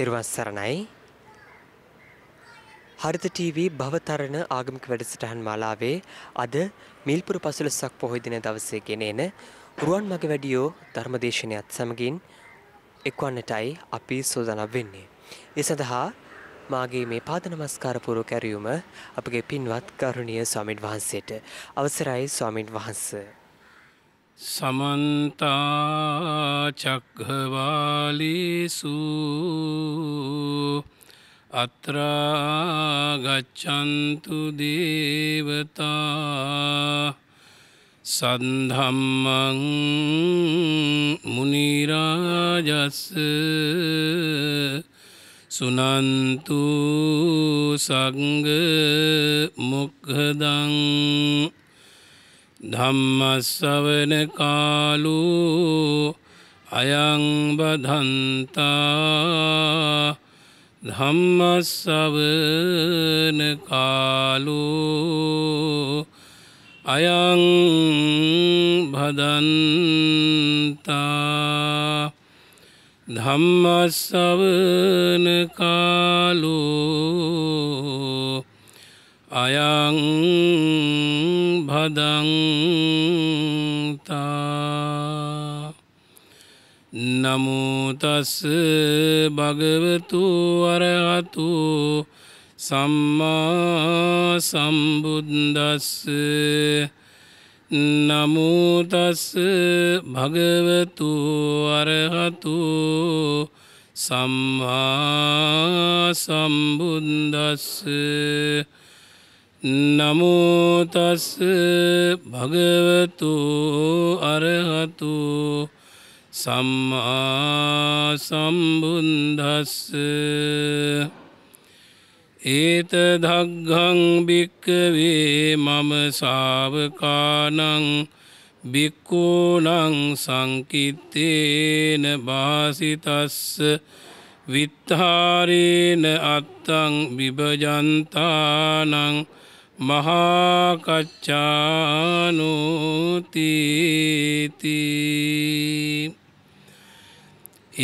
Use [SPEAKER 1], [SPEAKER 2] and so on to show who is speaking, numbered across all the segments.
[SPEAKER 1] තෙරුවන් සරණයි. හරිත TV භවතරණ ආගමික වැඩසටහන් මාලාවේ අද මිල්පුර පසළොස්වක පොහොය දින දවසේ ගෙනෙන රුවන් මග වැඩියෝ ධර්මදේශනයත් සමගින් එක්වන්නටයි අපි සෝදානම් වෙන්නේ. ඒ සඳහා මාගේ මේ පාද නමස්කාර පූර්ව කැරියුම අපගේ පින්වත් කරුණීය ස්වාමින් වහන්සේට අවසරයි ස්වාමින් වහන්සේ. සමන්තා චක්හවාලිසු අත්‍රාගච්චන්තු දේවතා සන්ධම්මං මුනිරාජස්ස සුනන්තු සංග මොක්හදං ධම්මස්සවන කාලු අයංබදන්තා ධම්මස්සවන කාලු අයං භදන්තා ධම්මස්සවන කාලෝ අයං භදන්තා නමුතස් භගවතු වරහතු සම්මා සම්බුද්දස්ස නමුතස් භගවතු වරහතු සම්හා සම්බුන්දස්ස නමුතස් භගවතු අරහතු සම්මා සම්බුන්දස්ස ඒත දක්ගං භික්කවේ මම සාාවකානං භික්කූනං සංකිත්තේන භාසිතස්ස විත්හාරේන අත්තං විභජන්තානං මහාකච්ඡානුතිති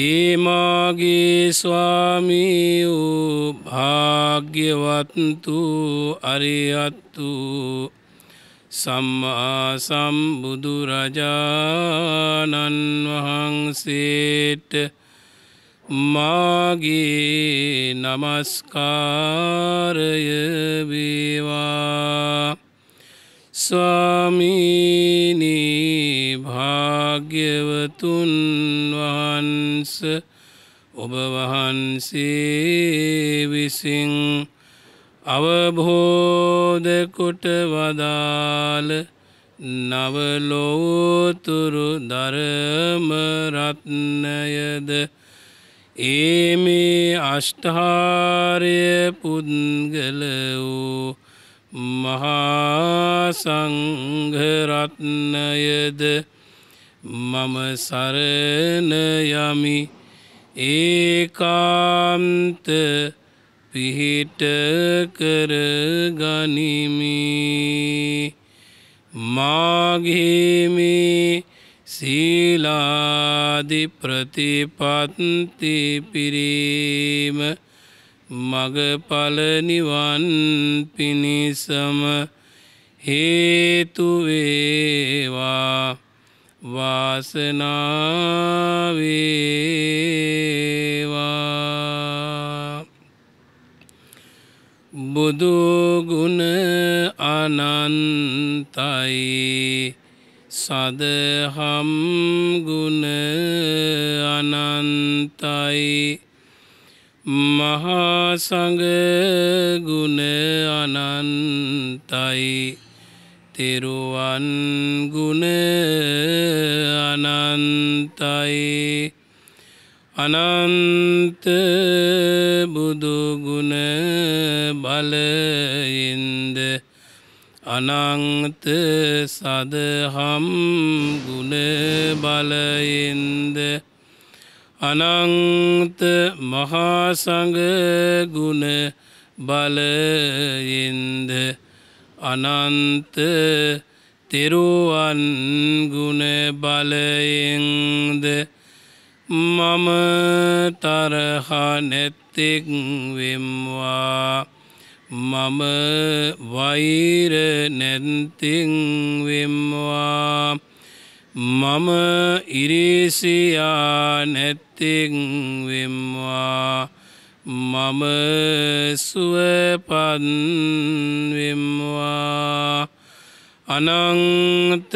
[SPEAKER 1] ඒමාගේ ස්වාමීවූ භාග්‍යවත්තු අරියත්තු සම්මා සම්බුදුරජාණන් වහන්සේට මාගේ නමස්කාරයවේවා ස්වාමීනී භාග්‍යවතුන් වහන්ස ඔබ වහන්සේ විසින් අවබෝධකොට වදාළ නවලෝතුරු ධර්මරත්නයද ඒ මේ අෂ්ඨාරය පුද්ගල වූ මහා සංඝරත්නයද මම සරණයමි ඒකාන්ත පිහිට කරගනිමි මාගේමේ සීලාදි ප්‍රතිපත්ති පිරීම මගඵලනිවන් පිණිසම හේතුවේවා වාසනාවේවා බුදුගුණ අනන්තයි සදහම් ගුණ අනන්තයි මහා සංඝ ගුණ අනන්තයි තෙරුවන් ගුණ අනන්තයි අනන්ත බුදුගුණ බලයින් අනංත සදහම් ගුණ බලයෙන්ද අනංත මහාසඟ ගුණ බලයෙන්ද අනන්ත තෙරුවන් ගුණ බලයෙන්ද මම තරහා නැත්තෙක් වෙම්වා මම වෛර නැන්තිං වෙම්වා මම ඉරිසියා නැත්තිං වෙම්වා මම සුවපන් වෙම්වා අනංත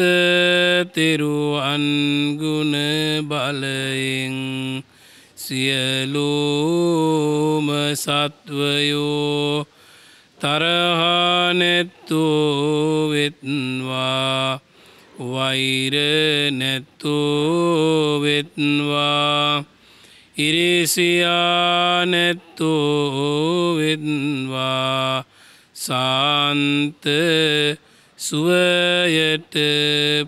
[SPEAKER 1] තෙරුවන් ගුණ බලයෙන් සියලූම සත්වයෝ තරහානැත්තු වෙත්වා වෛරනැත්තු වෙත්වා ඉරිසියානැත්තු වෙත්වා සාන්ත සුවයට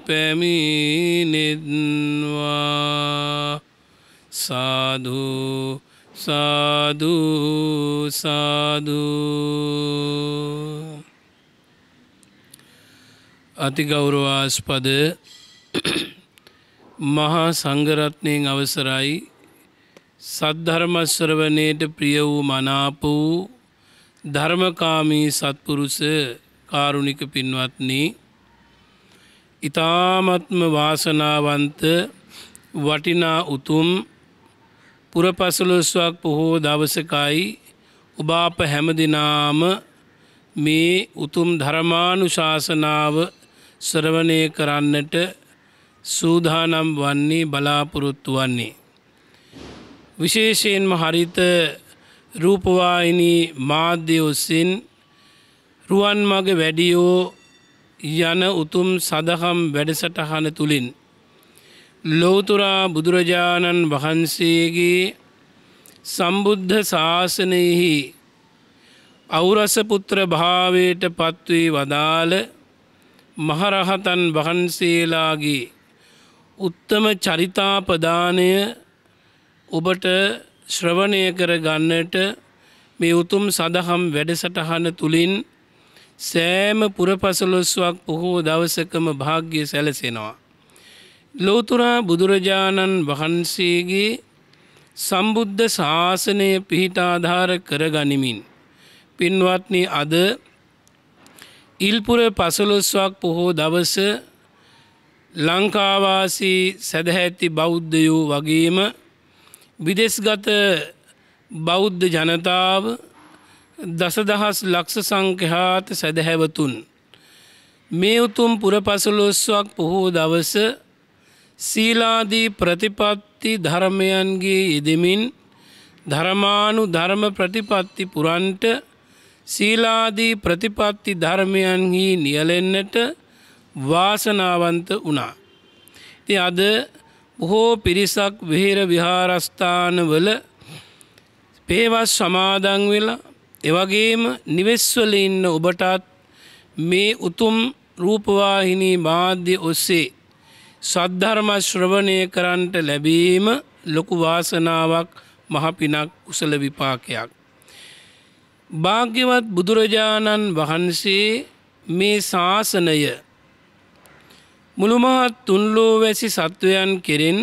[SPEAKER 1] පැමිණෙත්වා සාධූ සාධූ සාධූ අතිගෞරවාස්පද මහා සංගරත්නයෙන් අවසරයි සද්ධර්මස්වරවනයට ප්‍රිය වූ මනාප වූ ධර්මකාමී සත්පුරුස කාරුණික පින්වත්නී ඉතාමත්ම වාසනාවන්ත වටිනා උතුම් පුර පසළොස්වක් පොහෝ දවසකයි උබාප හැමදිනාම මේ උතුම් ධර්මානු ශාසනාව ශ්‍රවණය කරන්නට සූදානම් වන්නේ බලාපොරොත්තු වන්නේ. විශේෂයෙන්ම හරිත රූපවායිනී මාධ්‍ය ඔස්සෙන් රුවන් මග වැඩියෝ යන උතුම් සදහම් වැඩසටහන තුළින් ලෝතුරා බුදුරජාණන් වහන්සේගේ සම්බුද්ධ ශාසනයෙහි අවුරසපුත්‍ර භාවයට පත්වී වදාළ මහරහතන් වහන්සේලාගේ උත්තම චරිතාපදානය ඔබට ශ්‍රවණය කර ගන්නට මේ උතුම් සඳහම් වැඩසටහන තුළින් සෑම පුරපසලොස්වක් පොහෝ දවසකම භාග්‍ය සැලසෙනවා. ලෝතුරා බුදුරජාණන් වහන්සේගේ සම්බුද්ධ ශාසනය පිහිටාධාර කරගනිමින්. පින්වත්නි අද ඉල්පුර පසළොස්වක් පොහෝ දවස ලංකාවාසී සැදහැත්ති බෞද්ධයෝ වගේම විදෙස්ගත බෞද්ධ ජනතාව දසදහස් ලක්ෂ සංඛ්‍යාත සැදහැවතුන්. මේ උතුම් පුරපසලොස්වක් පොහෝ දවස සීලාදී ප්‍රතිපත්ති ධර්මයන්ගේ යෙදෙමින් ධර්මානු ධර්ම ප්‍රතිපත්ති පුරන්ට සීලාදී ප්‍රතිපත්ති ධර්මයන්හි නියලෙන්නට වාසනාවන්ත වුණා. ති අද බොහෝ පිරිසක් විහිර විහාරස්ථානවල පේවස් සමාදන් වෙලා එවගේම නිවෙස්වල ඉන්න ඔබටත් මේ උතුම් රූපවාහිනී මාධ්‍ය ඔස්සේ සද්ධර්මශ්‍රවණය කරන්ට ලැබීම ලොකු වාසනාවක් මහපිනක් උසල විපාකයක්. භාග්‍යවත් බුදුරජාණන් වහන්සේ මේ ශාසනය මුළුමහත් තුන්ලෝ වැසි සත්වයන් කෙරෙන්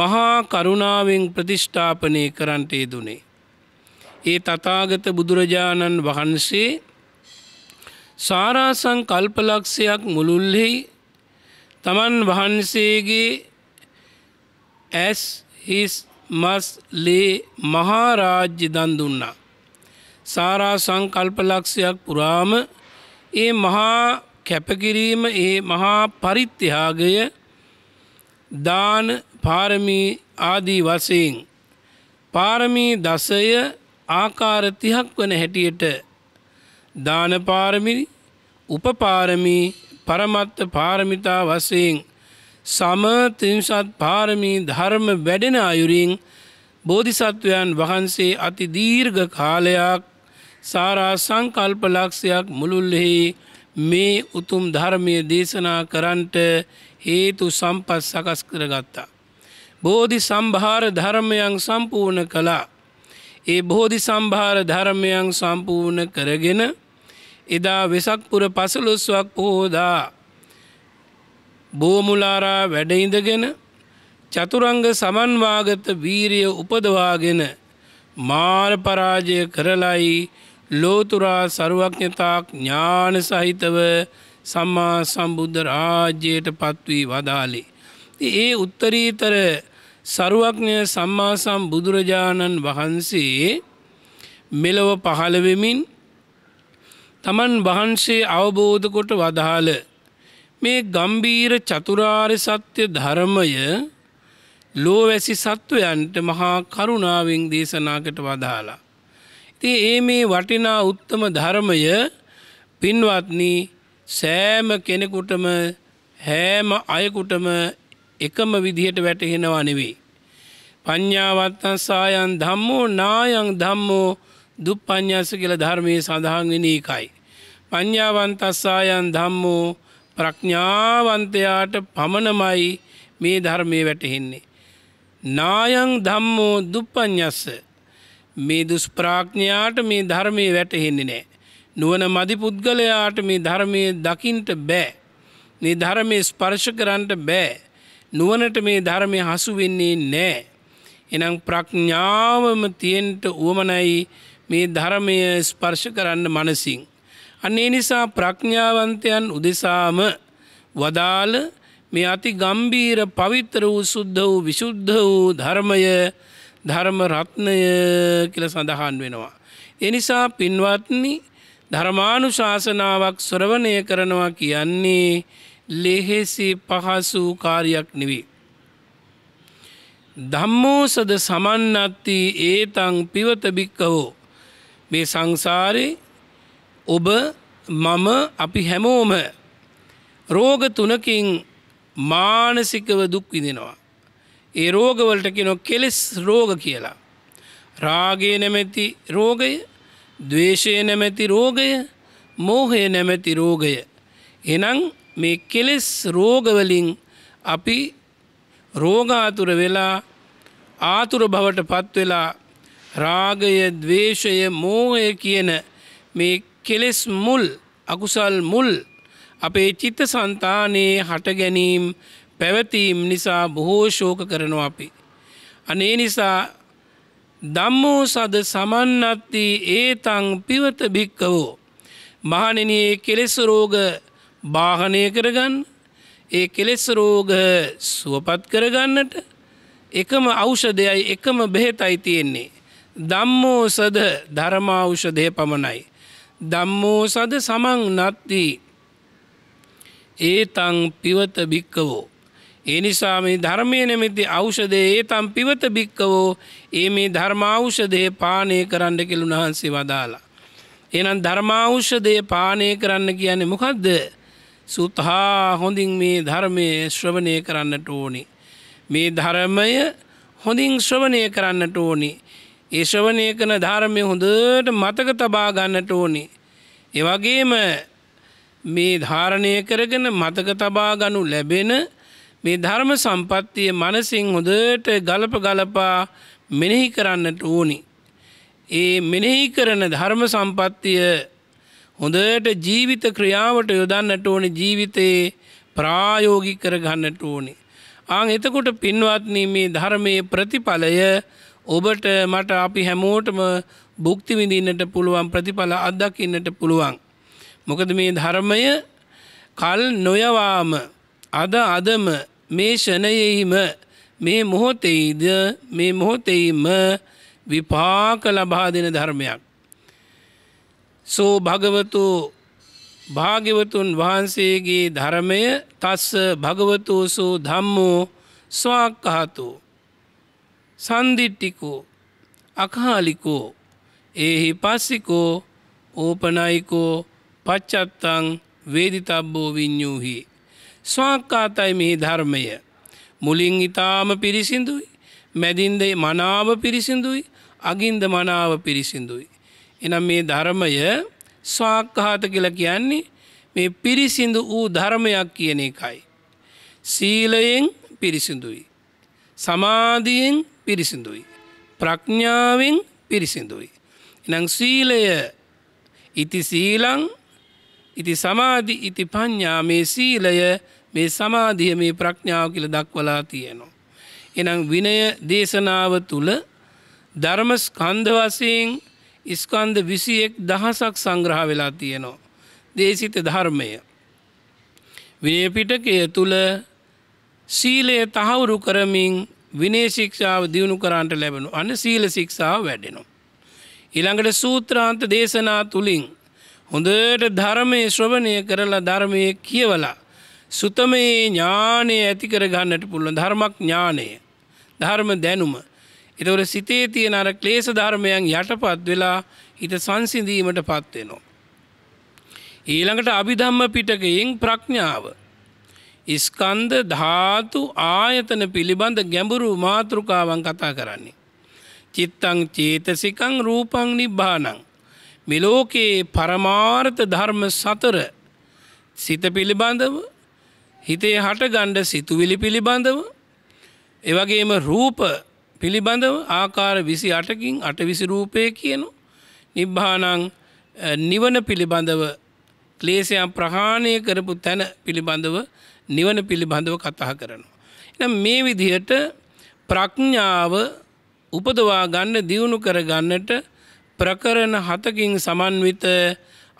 [SPEAKER 1] මහා කරුණාවෙන් ප්‍රතිෂ්ඨාපනය කරන්ට යෙදුනේ. ඒ තතාගත බුදුරජාණන් වහන්සේ සාරාසං කල්පලක්ෂයක් මුළුල්ලෙහි තමන් වහන්සේගේ ඇස් හිස් මස් ලේ මහාරාජ්‍ය දන් දුන්නා. සාරා සංකල්පලක්ෂයක් පුරාම ඒ මහා කැපකිරීම ඒ මහා පරිත්‍යහාගය දාන පාරමී ආදී වසයෙන් පාරමී දසය ආකාරතිහක් වන හැටියට දානපාරමි උපපාරමී පරමත්ත පාරමිතා වසයෙන් සමතිංසත් පාරමී ධර්ම වැඩෙන අයුරින් බෝධිසත්වයන් වහන්සේ අති දීර්ඝ කාලයක් සාරා සංකල්ප ලක්ෂයක් මුළුල්ලෙහි මේ උතුම් ධර්මය දේශනා කරන්ට හේතු සම්පත් සකස් කරගත්තා. බෝධි සම්භාර ධර්මයන් සම්පූර්ණ කළා. ඒ බෝධි සම්භාර ධර්මයන් සම්පූර්ණ කරගෙන එදා වෙසක්පුර පසළොස්වක් පොහෝදා බෝමුලාරා වැඩඉඳගෙන චතුරංග සමන්වාගත වීරිය උපදවාගෙන මාර පරාජය කරලයි ලෝතුරා සරුවඥතාක් ඥාන සහිතව සම්මා සම්බුද්ධ රාජ්‍යයට පත්වී වදාලේ. ඒ උත්තරීතර සරුවඥ සම්මාසම් බුදුරජාණන් වහන්සේ මෙලොව පහළවෙමින් තමන් වහන්සේ අවබෝධකොට වදාළ මේ ගම්බීර චතුරාර් සත්‍ය ධර්මය ලෝවැසි සත්වයන්ට මහා කරුණාවෙන් දේශනාකට වදාලා. ඉති ඒ මේ වටිනා උත්තම ධර්මය පින්වත්නී සෑම කෙනෙකුටම හෑම අයකුටම එකම විදිහට වැටහෙනවා නෙවෙයි. පඤ්ඥාවත්තන් සායන් ධම්මෝ නායන් ධම්මෝ දුප්පඥාස කියල ධර්මයේ සඳහන් වෙන ඒකයි. පඥ්ඥාවන්තස්සායන් ධම්මෝ ප්‍රඥාවන්තයාට පමණමයි මේ ධර්මය වැටහෙන්නේ. නායං ධම්මෝ දුප්පඥස්ස මේ දුස්ප්‍රාඥ්ඥයාට මේ ධර්මය වැටහෙන්නේ නෑ. නුවන මදි පුද්ගලයාට මේ ධර්මය දකිින්ට බෑ. මේ ධර්මය ස්පර්ශ කරන්නට බෑ. නුවනට මේ ධර්මය හසු වෙන්නේ නෑ. එනම් ප්‍රඥාවම තියෙන්ට වුවමනයි මේ ධර්මය ස්පර්ශ කරන්න මනසින්. අන්නේ නිසා ප්‍රඥාවන්තයන් උදෙසාම වදාළ මේ අති ගම්බීර පවිත්‍ර වූ සුද්ධ වූ විශුද්ධ වූ ධර්මය ධර්ම රත්නය කියල සඳහන් වෙනවා. එනිසා පින්වත්නි ධර්මානුශාසනාවක් ස්වරවණය කරනවා කියන්නේ ලෙහෙසි පහසු කාරයක් නෙවී. ධම්මෝසද සමන්නත්ති ඒතං පිවතබික්කවෝ මේ සංසාරේ ඔබ මම අපි හැමෝම රෝග තුනකින් මානසිකව දුක් විඳෙනවා. ඒ රෝගවලට කෙනො කෙලෙස් රෝග කියලා. රාගේ නැමැති රෝගය දවේශය නැමැති රෝගය මෝහය නැමැති රෝගය. එනම් මේ කෙලෙස් රෝගවලින් අපි රෝගාතුර වෙලා ආතුර බවට පත්වෙලා රාගය දවේශය මෝහය කියන මේ කෙලෙස් මුල් අකුසල් මුල් අපේ චිත්ත සන්තානයේ හට ගැනීම් පැවැතීම් නිසා බොහෝ ශෝක කරනවා අපි. අනේ නිසා දම්මෝ සද සමන්නත්ති ඒතං පිවත භික්කවෝ. මහනෙනයේ කෙලෙස රෝග භාහනය කරගන්න ඒ කෙලෙස් රෝග සුවපත් කරගන්නට එකම අෞෂ දෙයයි එකම බෙහෙතයි තියෙන්නේ. ධම්මෝසද ධර්මාවෂදය පමණයි. ධම්මෝසද සමං නත්තිී ඒතං පිවත භික්කවෝ. ඒ නිසා මේ ධර්මය නැමැති ඖෂධය ඒතම් පිවත භික්කවෝ ඒ මේ ධර්මාෞෂධය පානය කරන්න කෙළු වහන්සේ වදාලා. එනම් ධර්මාෞෂධය පානය කරන්න කියන්නේ මොකක්ද සුතහා හොඳින් මේ ධර්මය ශ්‍රවණය කරන්නට ඕනි. මේ ධර්මය හොඳින් ශ්‍රවණය කරන්නට ඕනි. ඒ ශ්‍රවණය කරන ධර්මය හොඳට මතක තබා ගන්නට ඕනේ. ඒ වගේම මේ ධාරණය කරගෙන මතක තබා ගනු ලැබෙන මේ ධර්ම සම්පත්තිය මනසින් හොඳට ගලප ගලපා මෙනෙහි කරන්නට ඕනි. ඒ මෙනෙහි කරන ධර්ම සම්පත්තිය හොඳට ජීවිත ක්‍රියාවට යොදන්නට ඕනි ජීවිතයේ ප්‍රායෝගික කර ගන්නට ඕනි. ආන් එතකොට පින්වත්නි මේ ධර්මයේ ප්‍රතිඵලය ඔබට මට අපි හැමෝටම භුක්ති විඳින්නට පුළුවන් ප්‍රතිඵල අත්දකින්නට පුළුවන්. මොකද මේ ධර්මය කල් නොයවාම අද අදම මේ ෂණයෙහිම මේ මොහොතෙයිද මේ මොහොතෙයිම විපාක ලබා දෙන ධර්මයක්. සෝ භගවතු භාග්‍යවතුන් වහන්සේගේ ධර්මය තස්ස භගවතුසු ධම්මෝ ස්වාක්කහතු සන්දිිට්ටිකෝ අකහාලිකෝ ඒහි පස්සිකෝ ඕපනයිකෝ පච්චත්තං වේදිතබ්බෝ විඤ්ඥූහි. ස්වාක්කාතයි මෙහි ධර්මය. මුලින් ඉතාම පිරිසිඳුයි මැදින්දේ මනාව පිරිසිඳුයි අගින්ද මනාව පිරිසිඳුයි. එනම් මේ ධර්මය ස්වාක්කහාත කියල කියන්නේ මේ පිරිසිදු වූ ධර්මයක් කියන එකයි. සීලයෙන් පිරිසිඳුයි. සමාධියෙන් පිරිසිදුයි. ප්‍රඥාවෙන් පිරිසිදුයි. නං සීලය ඉති සීලං ඉති සමාධි ඉති පඥ්ඥා මේ සීලය මේ සමාධිය මේ ප්‍රඥාව කියල දක්වලා තියෙනවා. එනම් විනය දේශනාව තුළ ධර්මස් කන්ද වසයෙන් ඉස්කන්ද විසියෙක් දහසක් සංග්‍රහ වෙලා තියෙනවා. දේශිත ධර්මය. විනයපිටකය තුළ සීලය තහවුරු කරමින් විනේ ශික්ෂාව දියුණු කරන්නට ලැබෙනු අන සීල ශික්ෂාව වැඩෙනු. ඉළඟට සූත්‍රාන්ත දේශනා තුළින් හොඳට ධර්මය ශ්‍රවණය කරලා ධර්මය කියවලා සුතමයේ ඥානය ඇතිකර ගන්නට පුළුවන් ධර්මක් ඥානය ධර්ම දැනුම එතවට සිතේ තියෙන අර ක්ලේස ධර්මයන් යටපත් වෙලා හිත සංසිඳීමට පත්වෙනවා. ඊළඟට අභිධම්ම පිටකයෙන් ප්‍රඥාව ඉස්කන්ද ධාතු ආයතන පිළිබඳ ගැඹුරු මාතෘකාවන් කතා කරන්නේ. චිත්තං චේතසිකං රූපං නිබ්බානං. මෙලෝකයේ පරමාර්ථ ධර්ම සතර සිත පිළිබඳව හිතේ හටගණ්ඩ සිතුවිලි පිළිබඳව එවගේම රූප පිළිබඳව ආකාර විසි අටකින් අටවිසි රූපය කියනු නිබ්භානං නිවන පිළිබඳව ක්ලේසියම් ප්‍රහාණය කරපු තැන පිළිබඳව නිවන පිළිබඳව කතා කරනවා. එනම් මේ විදිහට ප්‍රඥාව උපදවා ගන්න දියුණු කරගන්නට ප්‍රකරණ හතකින් සමන්විත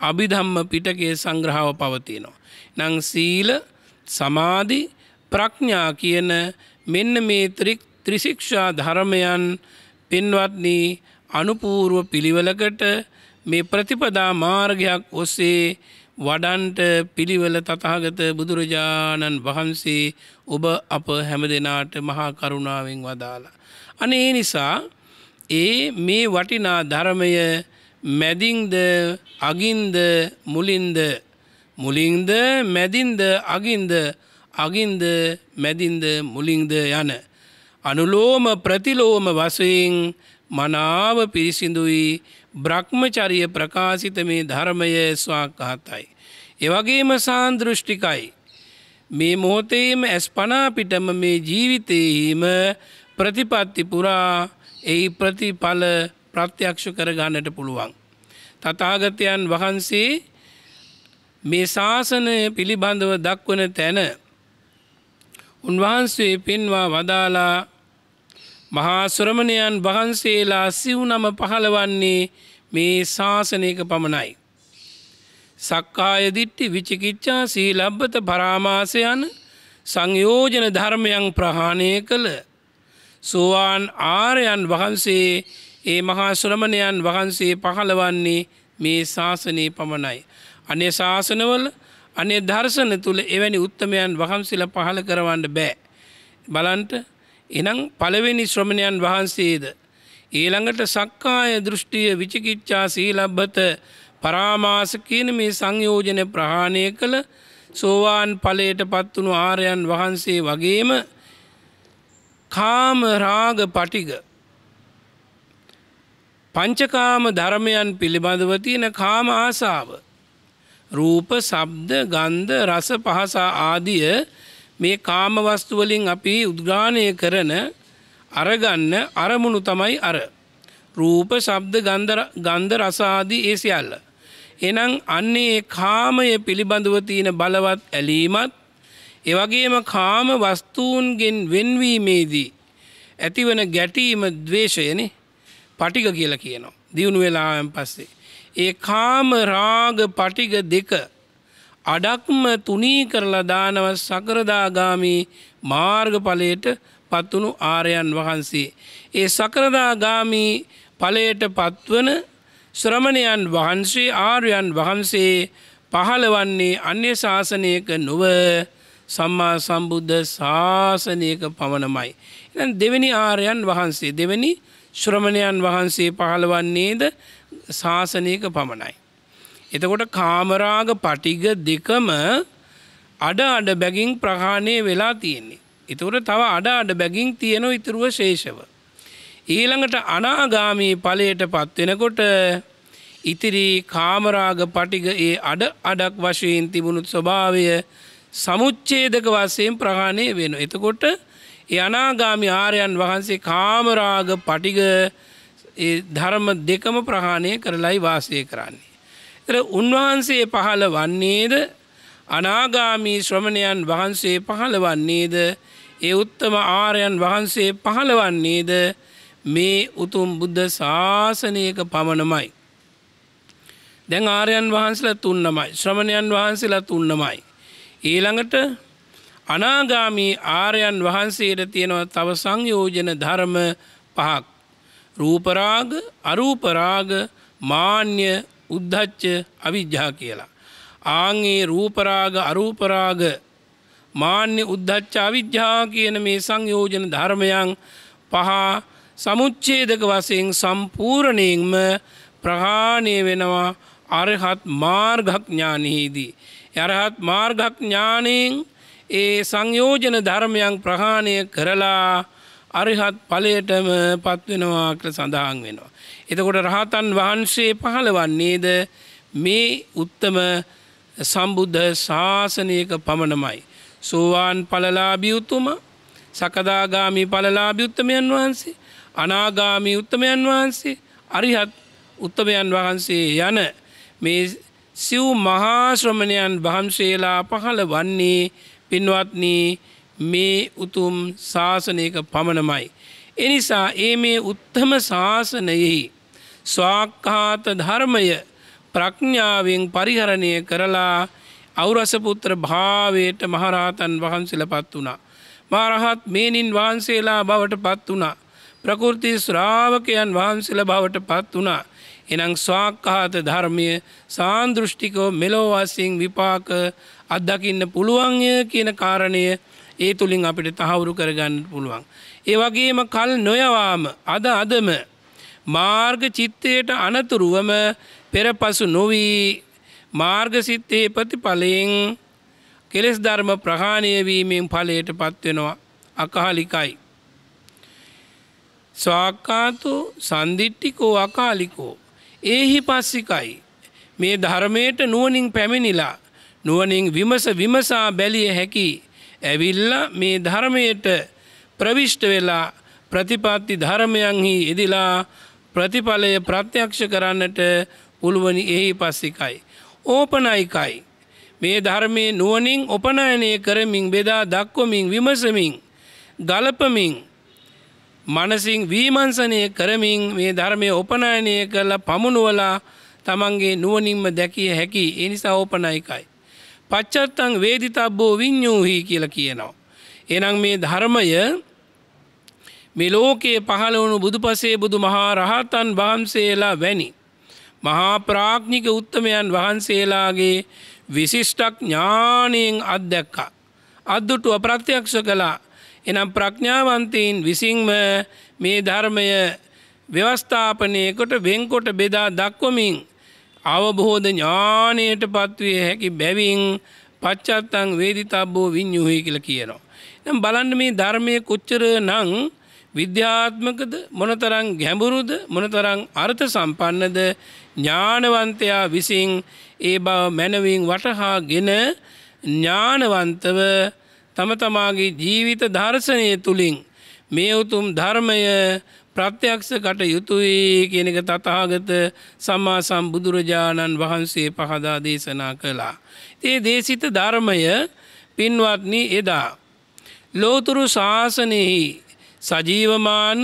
[SPEAKER 1] අභිධම්ම පිටකේ සංග්‍රහාව පවතිනවා. නං සීල සමාධි ප්‍රඥා කියන මෙන්න මේ ත්‍රික් ත්‍රිශික්ෂා ධර්මයන් පින්වත්නී අනුපූර්ව පිළිවෙලකට මේ ප්‍රතිපදා මාර්ගයක් ඔස්සේ වඩන්ට පිළිවෙල තතාගත බුදුරජාණන් වහන්සේ ඔබ අප හැම දෙනාට මහා කරුණාවෙන් වදාලා. අනේ නිසා ඒ මේ වටිනා ධර්මය මැදින්ද අගින්ද මුලින්ද මුලින්ද මැදින්ද අගින්ද අගින්ද මැදින්ද මුලින්ද යන. අනුලෝම ප්‍රතිලෝම වසයෙන් මනාව පිරිසිඳුයි බ්‍රහ්මචරිය ප්‍රකාශිත මේ ධර්මය ස්වාක්කාතයි. එවගේම සාන්දෘෂ්ටිකයි. මේ මොහොතේම ඇස් පනාපිටම මේ ජීවිතයීම ප්‍රතිපත්ති පුරා එහි ප්‍රතිඵල ප්‍රත්‍යක්ෂ කරගන්නට පුළුවන්. තතාගතයන් වහන්සේ මේ ශාසනය පිළිබඳව දක්වන තැන උන්වහන්සේ පෙන්වා වදාලා මහාස්වරමණයන් වහන්සේලා සිව්නම පහළවන්නේ මේ ශාසනයක පමණයි. සක්කායදිට්ටි විචිකිච්චා සීලබ්බත පරාමාසයන සංයෝජන ධර්මයන් ප්‍රහාණය කළ සෝවාන් ආරයන් වහන්සේ ඒ මහා සුරමණයන් වහන්සේ පහළවන්නේ මේ ශාසනයේ පමණයි. අනේ ශාසනවල අනේ දර්ශන තුළ එවැනි උත්තමයන් වහන්සේල පහළ කරවන්න බෑ. බලන්ට එනම් පළවෙනි ශ්‍රමණයන් වහන්සේද. ඊළඟට සක්කාය දෘෂ්ටිය විචිකිච්චා සීලබ්බත පරාමාස කියන මේ සංයෝජන ප්‍රහාණය කළ සෝවාන් ඵලයට පත්වුණු ආරයන් වහන්සේ වගේම කාම රාග පටිග පංචකාම ධර්මයන් පිළිබඳව තියෙන කාම ආසාව රූප ශබ්ද ගන්ධ රස පහස ආදිය මේ කාම වස්තු වලින් අපි උද්ගාණය කරන අරගන්න අරමුණු තමයි අර රූප ශබ්ද ගන්ධ රස ආදී ඒ සියල්ල එනම් අන්නේ කාමය පිළිබඳව තියෙන බලවත් ඇලීමත් එවගේම කාම වස්තුූන්ගෙන් වෙන්වීමේදී ඇතිවන ගැටීම දවේශයන පටික කියල කියනවා. දියුණු වෙලායන් පස්සේ. ඒ කාම රාග පටික දෙක අඩක්ම තුනී කරලා දානව සකරදාගාමී මාර්ගඵලයට පත්වනු ආරයන් වහන්සේ. ඒ සකරදාගාමී ඵලයට පත්වන ශ්‍රමණයන් වහන්සේ ආර්යන් වහන්සේ පහළවන්නේ අන්‍ය ශාසනයක නොව සම්මා සම්බුද්ධ ශාසනයක පමණමයි. එ දෙවැනි ආරයන් වහන්සේ දෙවැනි ශ්‍රමණයන් වහන්සේ පහළවන්නේද ශාසනයක පමණයි. එතකොට කාමරාග පටිග දෙකම අඩ අඩ බැගින් ප්‍රහාණය වෙලා තියෙන්නේ. එතකොට තව අඩ අඩ බැගින් තියෙන ඉතුරුව ශේෂව. ඊළඟට අනාගාමී ඵලයට පත්වෙනකොට ඉතිරි කාමරාග පටිග ඒ අඩ අඩක් වශයෙන් තිබුණුත් ස්වභාවය සමුච්චේදක වශයෙන් ප්‍රහාණය වෙන. එතකොට ඒ අනාගාමි ආරයන් වහන්සේ කාමරාග පටිග ධර්ම දෙකම ප්‍රහාණය කරලයි වාසය කරන්නේ. එතර උන්වහන්සේ පහළ වන්නේද අනාගාමී ශ්‍රමණයන් වහන්සේ පහළ වන්නේද ඒ උත්තම ආරයන් වහන්සේ පහළ වන්නේද මේ උතුම් බුද්ධ ශාසනයක පමණමයි. දැන් ආරයන් වහන්සලා තුන්නමයි ශ්‍රමණයන් වහන්සේලා තුන්නමයි. ඊළඟට අනාගාමී ආරයන් වහන්සේට තියෙනවා තව සංයෝජන ධර්ම පහක්. රූපරාග අරූපරාග මාන්‍ය උද්ධච්ච අවිද්‍යා කියලා. ආංගේ රූපරාග අරූපරාග මාන්‍ය උද්ධච්ච අවිද්‍යා කියන මේ සංයෝජන ධර්මයන් පහ සමුච්චේදක වසයෙන් සම්පූර්ණයෙන්ම ප්‍රහාණය වෙනවා අරහත් මාර්ගඥානයේදී. යරහත් මාර්ගඥානයෙන් ඒ සංයෝජන ධර්මයන් ප්‍රහාණය කරලා අරිහත් ඵලයටම පත්වෙනවා කියලා සඳහන් වෙනවා. එතකොට රහතන් වහන්සේ පහළ වන්නේද මේ උත්තම සම්බුද්ධ ශාසනයක පමණමයි. සෝවාන් ඵලලාභී උතුමා, සකදාගාමි ඵලලාභී උත්තමයන් වහන්සේ, අනාගාමී උත්තමයන් වහන්සේ අරිහත් උත්තමයන් වහන්සේ යන මේ සිව් මහාශ්‍රමණයන් වහන්සේලා පහළ වන්නේ පින්වත්නී මේ උතුම් ශාසනයක පමණමයි. එනිසා ඒ මේ උත්තම ශාසනයෙහි ස්වාක්කාත ධර්මය ප්‍රඥාවෙන් පරිහරණය කරලා අවුරසපුත්‍ර භාවයට මහරහතන් වහන්සල පත් වුණා. මහරහත් මේනින් වහන්සේලා බවට පත් වුණා. ප්‍රකෘති ශ්‍රාවකයන් වහන්සල බවට පත් වනා. එනං ස්වාක්කහත ධර්මය සාන්දෘෂ්ටිකෝ මෙලෝවාසිං විපාක අත්දකින්න පුළුවන්ය කියන කාරණය ඒ තුළින් අපිට තහවුරු කරගන්න පුළුවන්. ඒ වගේම කල් නොයවාම අද අදම මාර්ග චිත්තයට අනතුරුවම පෙරපසු නොවී මාර්ගසිත්තයේ ප්‍රතිඵලයෙන් කෙලෙස් ධර්ම ප්‍රහාණය වීමෙන් ඵලයට පත්වෙනවා අකහලිකයි. ස්වාක්කාතු සන්දිිට්ටිකෝ අකාලිකෝ. ඒහි පස්සිකයි. මේ ධර්මයට නුවනින් පැමිණිලා නුවනින් විමස විමසා බැලිය හැකි. ඇවිල්ල මේ ධර්මයට ප්‍රවිෂ්ට වෙලා ප්‍රතිපත්ති ධර්මයන්හි එදිලා ප්‍රතිඵලය ප්‍රත්‍යක්ෂ කරන්නට පුළුවනි එහි පස්සිකයි. ඕපනයිකයි. මේ ධර්මය නුවනින් ඔපනයනය කරමින් බෙදා දක්කොමින් විමසමින් ගලපමින් මනසින් වීමංසනය කරමින් මේ ධර්මය උපනායනය කරලා පමුණුවලා තමන්ගේ නුවනින්ම දැකිය හැකි එනිසා ඕපනයිකයි. පච්චත්තං වේදිතබ්බෝ විඤ්ඥූහි කියල කියනවා. එනම් මේ ධර්මය මෙලෝකයේ පහළවුණු බුදුපසේ බුදු මහා රහතන් වහන්සේලා වැනි. මහා ප්‍රාඥික උත්තමයන් වහන්සේලාගේ විසිිෂ්ටක් ඥානයෙන් අත්දැක්කා. අද්දුටුව ප්‍රත්‍යක්ෂ කලා එනම් ප්‍රඥාවන්තීන් විසින්ම මේ ධර්මය ව්‍යවස්ථාපනය කොට වෙන්කොට බෙදා දක්වමින් අවබෝධ ඥානයට පත්විය හැකි බැවින් පච්චත්තං වේදිතබ්බෝ විඤ්ඤුහි කියලා කියනවා. දැන් බලන්න මේ ධර්මයේ කොච්චර නම් විද්‍යාත්මකද මොනතරම් ගැඹුරුද මොනතරම් අර්ථ සම්පන්නද ඥානවන්තයා විසින් ඒ බව මනවින් වටහාගෙන ඥානවන්තව තම තමාගේ ජීවිත දර්ශනය තුළින් මේ උතුම් ධර්මය ප්‍රත්‍යක්ෂ කට යුතුයි කියනක තතාගත සම්මා සම්බුදුරජාණන් වහන්සේ පහදා දේශනා කළා. ඒ දේශිත ධර්මය පින්වත්නි එදා. ලෝතුරු ශාසනයෙහි සජීවමාන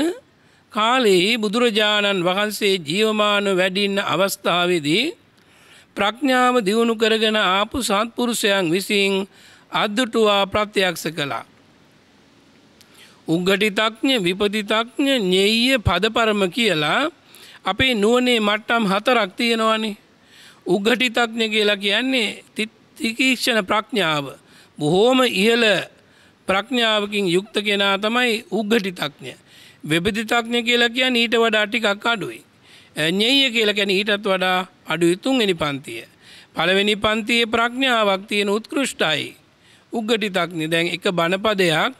[SPEAKER 1] කාලෙහි බුදුරජාණන් වහන්සේ ජීවමාන වැඩින්න අවස්ථාවේදී ප්‍රඥාව දියුණු කරගෙන ආපු සත්පුරුෂයන් විසින් අදදුටුවා ප්‍රත්‍යයක්ෂ කළා. උග්ගටිතක්ඥ විපතිතක්ඥ නෙයිය පදපරම කියලා අපේ නුවනේ මට්ටම් හතරක් තියෙනවානේ. උග්ගටිතක්ඥ කියලා කියන්නේ තිතිකීක්ෂණ ප්‍රඥාව. බොහෝම ඉහළ ප්‍රඥාවකින් යුක්ත කෙනා තමයි උග්ගටිතක්ඥ. වෙබදිතක්ඥ කියලා කියන්නේ ඊට වඩා ටිකක් අඩුයි. නෙයිය කියලා කියන්නේ ඊටත් වඩා අඩුයි තුන්වෙනි පන්තිය. පළවෙනි පන්තියේ ප්‍රඥාවක් තියෙන උත්කෘෂ්ටයි. උග්ගටිතක්නි දැන් එක බණපදයක්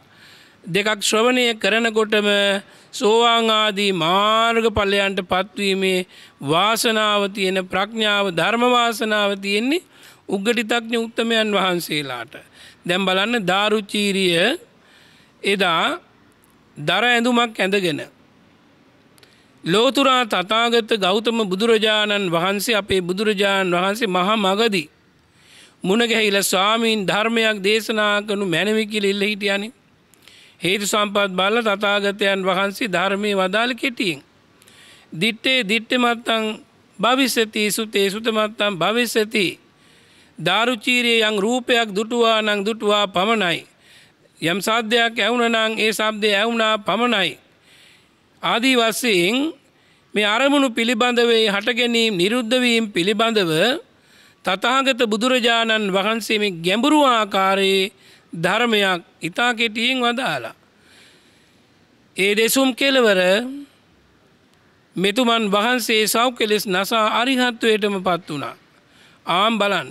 [SPEAKER 1] දෙකක් ශ්‍රවණය කරනකොටම සෝවාංආදී මාර්ග පල්ලයන්ට පත්වීමේ වාසනාව තියෙන ප්‍රඥාව ධර්මවාසනාව තියෙන්නේ උග්ගටිතක්ඥ උත්තමයන් වහන්සේලාට. දැම් බලන්න ධාරුචීරිය එදා දර ඇඳුමක් ඇඳගෙන. ලෝතුරා තතාගත ගෞතම බුදුරජාණන් වහන්සේ අපේ බුදුරජාණන් වහන්සේ මහා මගදී. මුණගැහිල ස්වාමීන් ධර්මයක් දේශනා කනු මැනවිකිල ඉල්ල හිටියනි. හේතු සම්පත් බල්ල තතාගතයන් වහන්සේ ධර්මය වදාළ කෙටියෙන්. දිට්ටේ දිට්ටමත්තං භවිස්සති සුතේ සුතමත්තම් භවිස්සති ධාරුචීරයයන් රූපයක් දුටුවා නං දුටුවා පමණයි. යම් සාධ්‍යයක් ඇවුනනං ඒ සබ්දය ඇවුනා පමණයි. ආදී වස්සයෙන් මේ අරමුණු පිළිබඳවේ හටගැනීම් නිරුද්ධවීම් පිළිබඳව තතාගත බුදුරජාණන් වහන්සේ මේ ගැඹුරු ආකාරයේ ධර්මයක් ඉතා කෙටියෙන් වදාලා. ඒ දෙසුම් කෙලවර මෙතුමන් වහන්සේ සෞ කෙලෙස් නසා අරිහත්වයටම පත් වුණා. ආම් බලන්න.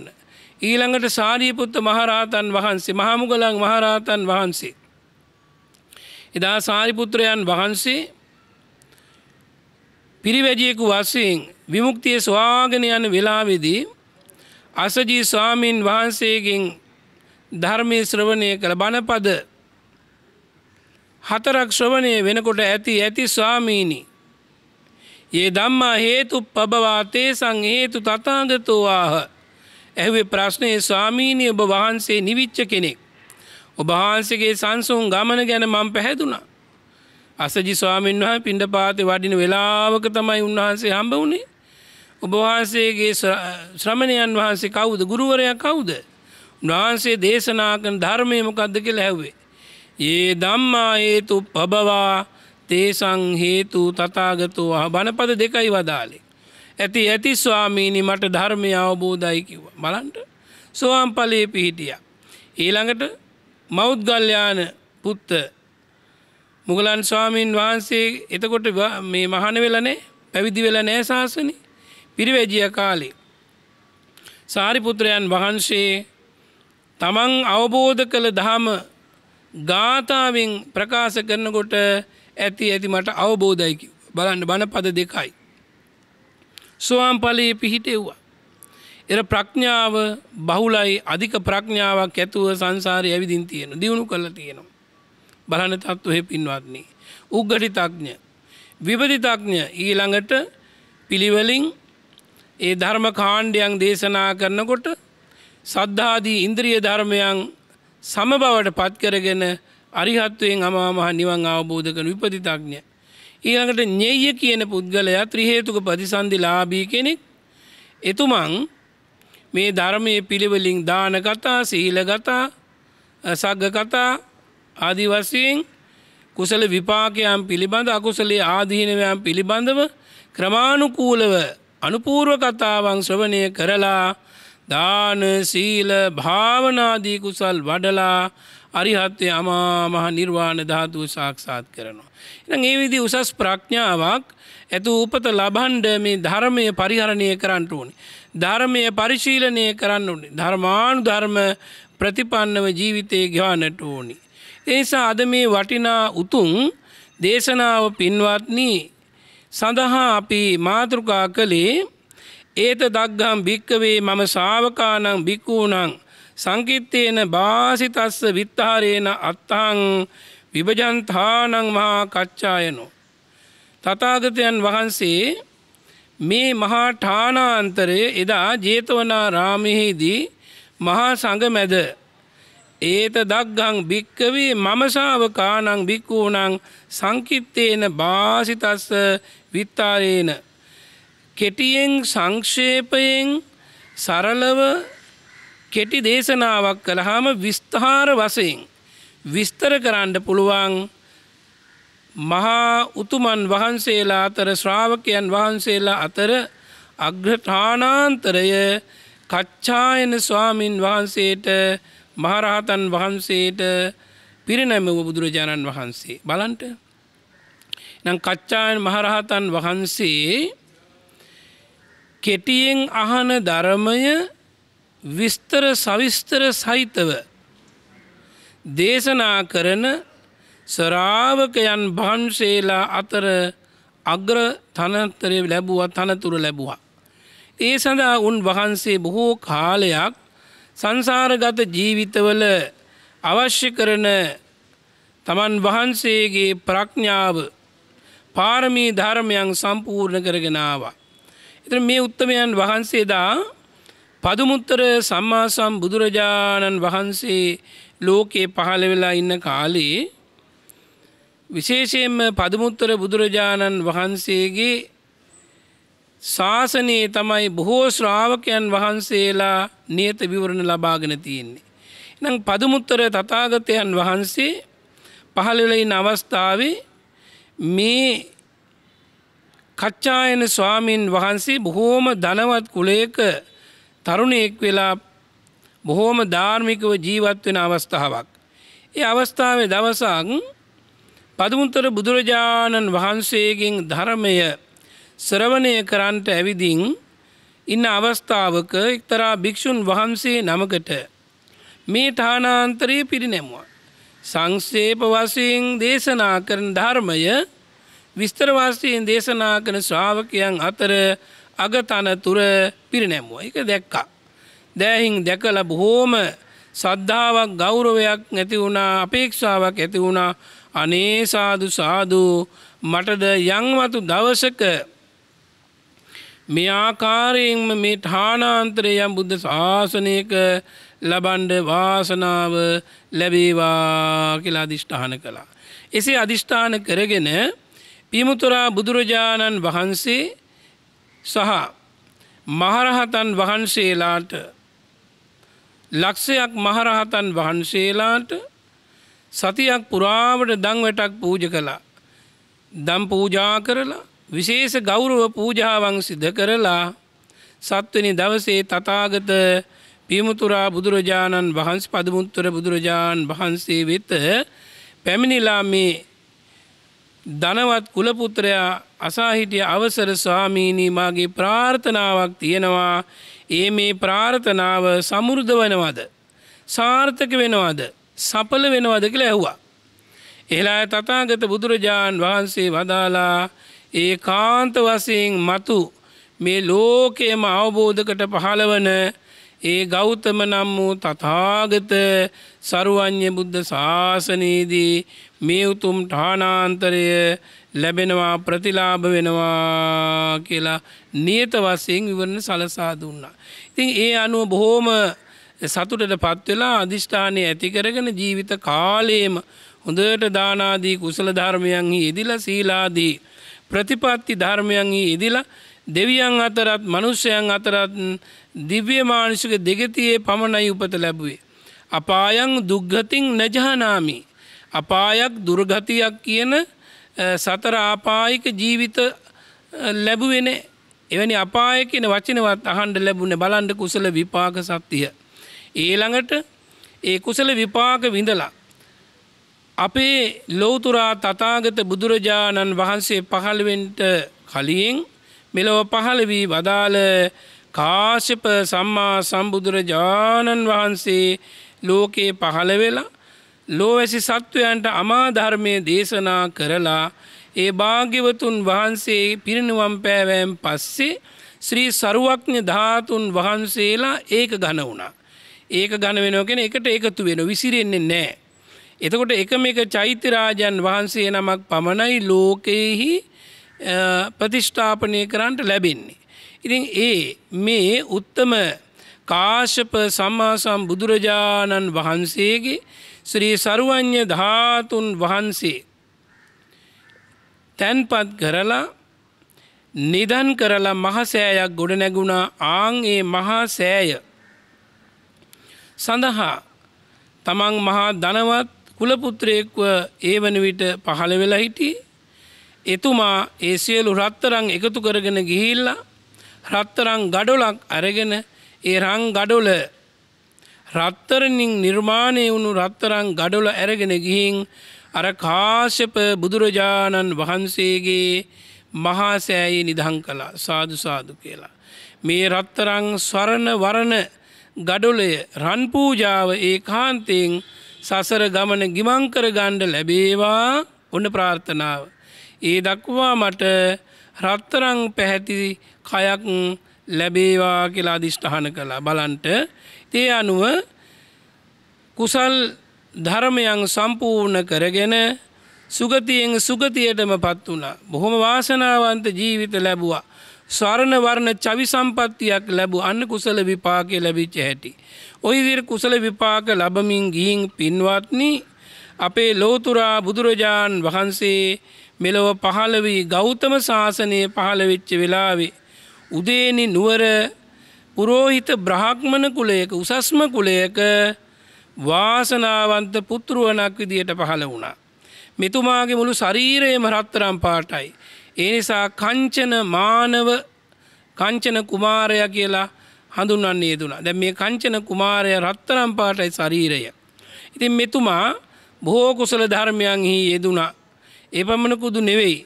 [SPEAKER 1] ඊළඟට සාරීපුත්ත මහරහතන් වහන්සේ මහමුගලන් මහරහතන් වහන්සේ. එදා සාරිපුත්‍රයන් වහන්සේ පිරිවැජියෙකු වස්සයෙන් විමුක්තිය ස්වාගෙන යන වෙලාවෙදී අසජී ස්වාමීන් වහන්සේගෙන් ධර්මය ශ්‍රවණය කළ බණපද හතරක් ශ්‍රවණය වෙනකොට ඇති ඇති ස්වාමීණි. ඒ දම්මා හේතු පබවාතේ සං හේතු තතාගතවාහ ඇහවේ ප්‍රශ්නයේ ස්වාමීණී ඔබ වහන්සේ නිවිච්ච කෙනෙක්. ඔබහන්සගේ සංසුන් ගමන ගැන මං පැහැදුනා. අසජි ස්වාමීන් වහ පිඩ පාති වඩින වෙලාවක තමයි උන්වහන්සේ හම්බ වුණේ ඔබවහන්සේගේ ශ්‍රමණයන් වහන්සේ කවුද ගුරුවරයක් කවුද උන්වහන්සේ දේශනාකන ධර්මය මොකක්ද කියල හැවේ. ඒ දම්මා ඒතු පබවා තේසං හේතු තතාගතෝ අහ බණපද දෙකයි වදාලේ. ඇති ඇති ස්වාමීනි මට ධර්මය අවබෝධයි කිව බලන්ට ස්වාම්පලයේ පිහිටිය. ඊළඟට මෞද්ගල්්‍යාන පුත්ත මුගලන් ස්වාමීන් වහන්සේ එතකොට මේ මහන වෙලනේ පැවිදි වෙල නෑ ශාසනී පිරිවැජිය කාලේ. සාරිපුත්‍රයන් වහන්සේ තමන් අවබෝධ කළ දහම ගාථාවෙන් ප්‍රකාශ කරනකොට ඇති ඇති මට අවබෝධයකි බලන්න බණපද දෙකයි. ස්වාම්ඵලයේ පිහිටෙව්වා. එර ප්‍රඥාව බහුලයි අධික ප්‍රඥාවක් ඇතුව සංසාරය ඇවිදින් තියෙන දියුණු කළ තියෙනවා. බලන තත්ත්වහෙ පින්වත්න්නේ. උග්ගටි තඥ. විපදිතඥ ඊළඟට පිළිවලින් ඒ ධර්ම කාණ්ඩයන් දේශනා කරනකොට සද්ධාදී ඉන්ද්‍රිය ධර්මයන් සමබවට පත්කරගෙන අරිහත්වයෙන් අමාමහ නිවන් අවබෝධ කන විපතිතඥ. ඊළඟට ඥෙය කියන පුද්ගලයා ත්‍රිහේතුක ප්‍රතිසන්ධි ලාබී කෙනෙක් එතුමන් මේ ධර්මය පිළිවලින් දානකතා සීලගතා සග්ගකතා ආදිවසයෙන් කුසල විපාකයන් පිළිබඳ අකුසලේ ආදීනවයන් පිළිබඳව ක්‍රමාණුකූලව අනුපූර්ව කතාවන් ශ්‍රවණය කරලා දාන සීල භාවනාදී කුසල් වඩලා අරිහත්ය අමාමහ නිර්වාණ ධාතුව සාක්ෂාත් කරනවා. එනම් ඒ විදි උසස් ප්‍රඥාවක් ඇතු උපත ලබන්ඩ මේ ධර්මය පරිහරණය කරන්නට ඕනි. ධර්මය පරිශීලනය කරන්න ඕනි. ධර්මාණු ධර්ම ප්‍රතිපන්නව ජීවිතය ගානට ඕනි. එනිසා අද මේ වටිනා උතුන් දේශනාව පින්වත්නී සඳහා අපි මාතෘකා කළේ ඒත දක්ගම් භික්කවේ මම ශාවකානං භික්කූනං සංකිත්තයන භාසිතස්ස විත්තාරේන අත්තං විභජන්තානං මහා කච්ඡායනෝ. තතාගතයන් වහන්සේ මේ මහා ඨානාන්තරය එදා ජේතවනා රාමිහිදී මහා සඟමැද ඒත දක්ගං භික්කවේ මමසාාව කානං භික්කූනං සංකිත්තේන භාසිතස්ස විත්තාරේන කෙටියෙන් සංක්ෂේපයෙන් සරලව කෙටි දේශනාවක් කළහාම විස්ථාර වසයෙන් විස්තර කරන්න පුළුවන් මහා උතුමන් වහන්සේලා අතර ශ්‍රාවකයන් වහන්සේලා අතර අග්‍රඨානාන්තරය කච්ඡායන ස්වාමින් වහන්සේට මහරහතන් වහන්සේට පිරිනැමව බුදුරජාණන් වහන්සේ බලන්ට නම් කච්චායන මහරහතන් වහන්සේ කෙටියෙන් අහන ධර්මය විස්තර සවිස්තර සහිතව දේශනා කරන ස්රාවකයන් වහන්සේලා අතර අග්‍ර තනතරය ලැබුව තනතුර ලැබුවා. ඒ සඳහා උන් වහන්සේ බොහෝ කාලයක් සංසාරගත ජීවිතවල අවශ්‍ය කරන තමන් වහන්සේගේ ප්‍රඥාව පාරමී ධර්මයන් සම්පූර්ණ කරගෙනවා. එතන මේ උත්තමයන් වහන්සේදා පදුමුත්තර සම්මාසම් බුදුරජාණන් වහන්සේ ලෝකයේ පහළ වෙලා ඉන්න කාලේ විශේෂයෙන්ම පදුමුත්තර බුදුරජාණන් වහන්සේගේ ශාසනයේ තමයි බොහෝ ශ්‍රාවකයන් වහන්සේලා නියත විවරණ ලබාගෙන තියෙන්නේ. නම් පදුමුත්තර තථාගතයන් වහන්සේ පහළවෙලයින අවස්ථාවේ මේ කච්චායන ස්වාමීන් වහන්සේ බොහෝම ධනවත් කුලයක තරුණයෙක් වෙලා බොහෝම ධාර්මිකව ජීවත් වෙන අවස්ථාවක්. ඒ අවස්ථාවේ දවසක් පදමුතර බුදුරජාණන් වහන්සේගෙන් ධර්මය ශ්‍රවණය කරන්නට ඇවිදින් ඉන්න අවස්ථාවක එක්තරා භික්‍ෂූන් වහන්සේ නමකට මේ ඨානාන්තරයේ පිරිනැමුවා. සංක්ෂේප වශයෙන් දේශනා කරන ධර්මය විස්තර වශයෙන් දේශනා කරන ශ්‍රාවකයන් අතර අගතනතුර පිරිනැමුවා. ඒක දැක්කා. දැහින් දැකලා බොහෝම සද්ධාවක් ගෞරවයක් නැති වුණා අපේක්ෂාවක් ඇති වුණා අනේ සාදු සාදු මටද යංවතු දවසක මේ ආකාරයෙන්ම මේ ඨානාන්තරයම් බුද්ධ ශාසනයක ලබන්ඩ වාසනාව ලැබේවා කියලා අධිෂ්ඨාන කළා. එසේ අධිෂ්ඨාන කරගෙන පිමුතුරා බුදුරජාණන් වහන්සේ සහ මහරහතන් වහන්සේලාට ලක්ෂයක් මහරහතන් වහන්සේලාට සතියක් පුරාවට දංවැටක් පූජ කළා. දම් පූජා කරලා විශේෂ ගෞරව පූජාවන් සිද කරලා සත්වනි දවසේ තතාගත පියමුතුරා බුදුරජාණන් වහන්සේ පදමුත්තර බුදුරජාණන් වහන්සේ වෙත පැමිණිලා මේ ධනවත් කුලපුත්‍රයා අසාහිටිය අවසර ස්වාමීනී මාගේ ප්‍රාර්ථනාවක් තියෙනවා ඒ මේ ප්‍රාර්ථනාව සමුෘද වනවද සාර්ථක වෙනවාද සපල වෙනවාද කියලා ඇහුවා. එහලා තතාගත බුදුරජාණන් වහන්සේ වදාලා ඒ කාන්ත වසයෙන් මතු මේ ලෝකයම අවබෝධකට පහළවන ඒ ගෞතම නම් වූ තථාගත සරුවඤ්ඤ බුද්ධ ශාසනයේදී මේ උතුම් ඨානාන්තරය ලැබෙනවා ප්‍රතිලාභ වෙනවා කියලා නියත වශයෙන් විවරණ සලසා දුන්නා. ඉතින් ඒ අනුව බොහෝම සතුටට පත් වෙලා අදිෂ්ඨානය ඇති කරගෙන ජීවිත කාලයේම හොඳට දානාදී කුසල ධර්මයන්හි යෙදිලා සීලාදී ප්‍රතිපත්ති ධර්මයන්හි යෙදිලා දෙවියන් අතරත් මනුෂ්‍යයන් අතරත් දිව්‍ය මානුෂික දෙගතියේ පමණයි උපත ලැබුවේ. අපායන් දුග්ගතින් නැජහනාමි. අපායක් දුර්ගතියක් කියන සතර ආපායික ජීවිත ලැබුවෙන එවැනි අපාය කියන වචනවත් අහන්ඩ ලැබුණ බලන්ඩ කුසල විපාක සත්තිය. ඒළඟට ඒ කුසල විපාක විඳලා. අපේ ලෝතුරා තතාගත බුදුරජාණන් වහන්සේ පහළවෙන්ට කලියෙන් මෙලොව පහළවී වදාළ කාශ්‍යප සම්මා සම්බුදුරජාණන් වහන්සේ ලෝකයේ පහළ වෙලා ලෝවැසි සත්වයන්ට අමාධර්මය දේශනා කරලා ඒ භාග්‍යවතුන් වහන්සේ පිරිනිවම් පෑවෑම් පස්සේ ශ්‍රී සරුවක්ඥ ධාතුන් වහන්සේලා ඒක ගණ වුණා. ඒක ගණ වෙනෝගෙන එකට එකතු වෙන විසිරෙන්නේ නෑ. එතකොට එකම එක චෛත්‍යරාජන් වහන්සේ නමක් පමණයි ලෝකයෙහි ප්‍රතිෂ්ඨාපනය කරන්නට ලැබෙන්නේ. ඉතින් ඒ මේ උත්තම කාශප සම්මාසම් බුදුරජාණන් වහන්සේගේ ශ්‍රී සරුවඥ ධාතුන් වහන්සේ තැන්පත් කරලා නිදන් කරලා මහසෑයක් ගොඩ නැගුණා ආං ඒ මහා සෑය සඳහා තමන් මහා දනවත් කුලපුත්‍රයෙක්ව ඒ වන විට පහළ වෙලා හිටියේ එතුමා ඒ සියලු රත්තරං එකතු කරගෙන ගිහිල්ලා රත්තරං ගඩොලක් අරගෙන ඒ රං ගඩොල රත්තරණින් නිර්මාණය වුණු රත්තරං ගඩොල ඇරගෙන ගිහින් අර කාශ්‍යප බුදුරජාණන් වහන්සේගේ මහාසෑයේ නිදහං කළා සාදු සාදු කියලා. මේ රත්තරං ස්වරණ වරණ ගඩොලය රන්පූජාව ඒ කාන්තයෙන් සසර ගමන ගිමංකර ගණ්ඩ ලැබේවා ඔන්න ප්‍රාර්ථනාව. ඒ දක්වා මට රත්තරං පැහැති කයක් ලැබේවා කියලා අධිෂ්ඨාන කළා බලන්ට ඒ අනුව කුසල් ධර්මයන් සම්පූර්ණ කරගෙන සුගතියෙන් සුගතියටම පත් වුණා. බොහොම වාසනාවන්ත ජීවිත ලැබුවා. ස්වර්ණ වර්ණ චවි සම්පත්තියක් ලැබූ අන්න කුසල විපාකය ලැබිච්ච හැටි. ඔය විදිහට කුසල විපාක ලැබමින් ගිහින් පින්වත්නි අපේ ලෝතුරා බුදුරජාණන් වහන්සේ මෙලොව පහළවී ගෞතම ශාසනය පහළවෙච්ච වෙලාවේ. උදේනි නුවර පුරෝහිත බ්‍රහක්්මණ කුලයක උසස්ම කුලයක වාසනාවන්ත පුතුරුවනක් විදියට පහළ වුණා. මෙතුමාගේ මුළු ශරීරයම රත්තරම් පාටයි. ඒ නිසා කංචන මානව කංචන කුමාරය කියලා හඳුන්න්නේ දුනා දැ මේ කංචන කුමාරය රත්තරම් පාටයි ශරීරය. ඉතින් මෙතුමා බොහෝ කුසල ධර්මයන්හි යෙදුණා. එපමණකුදු නෙවෙයි.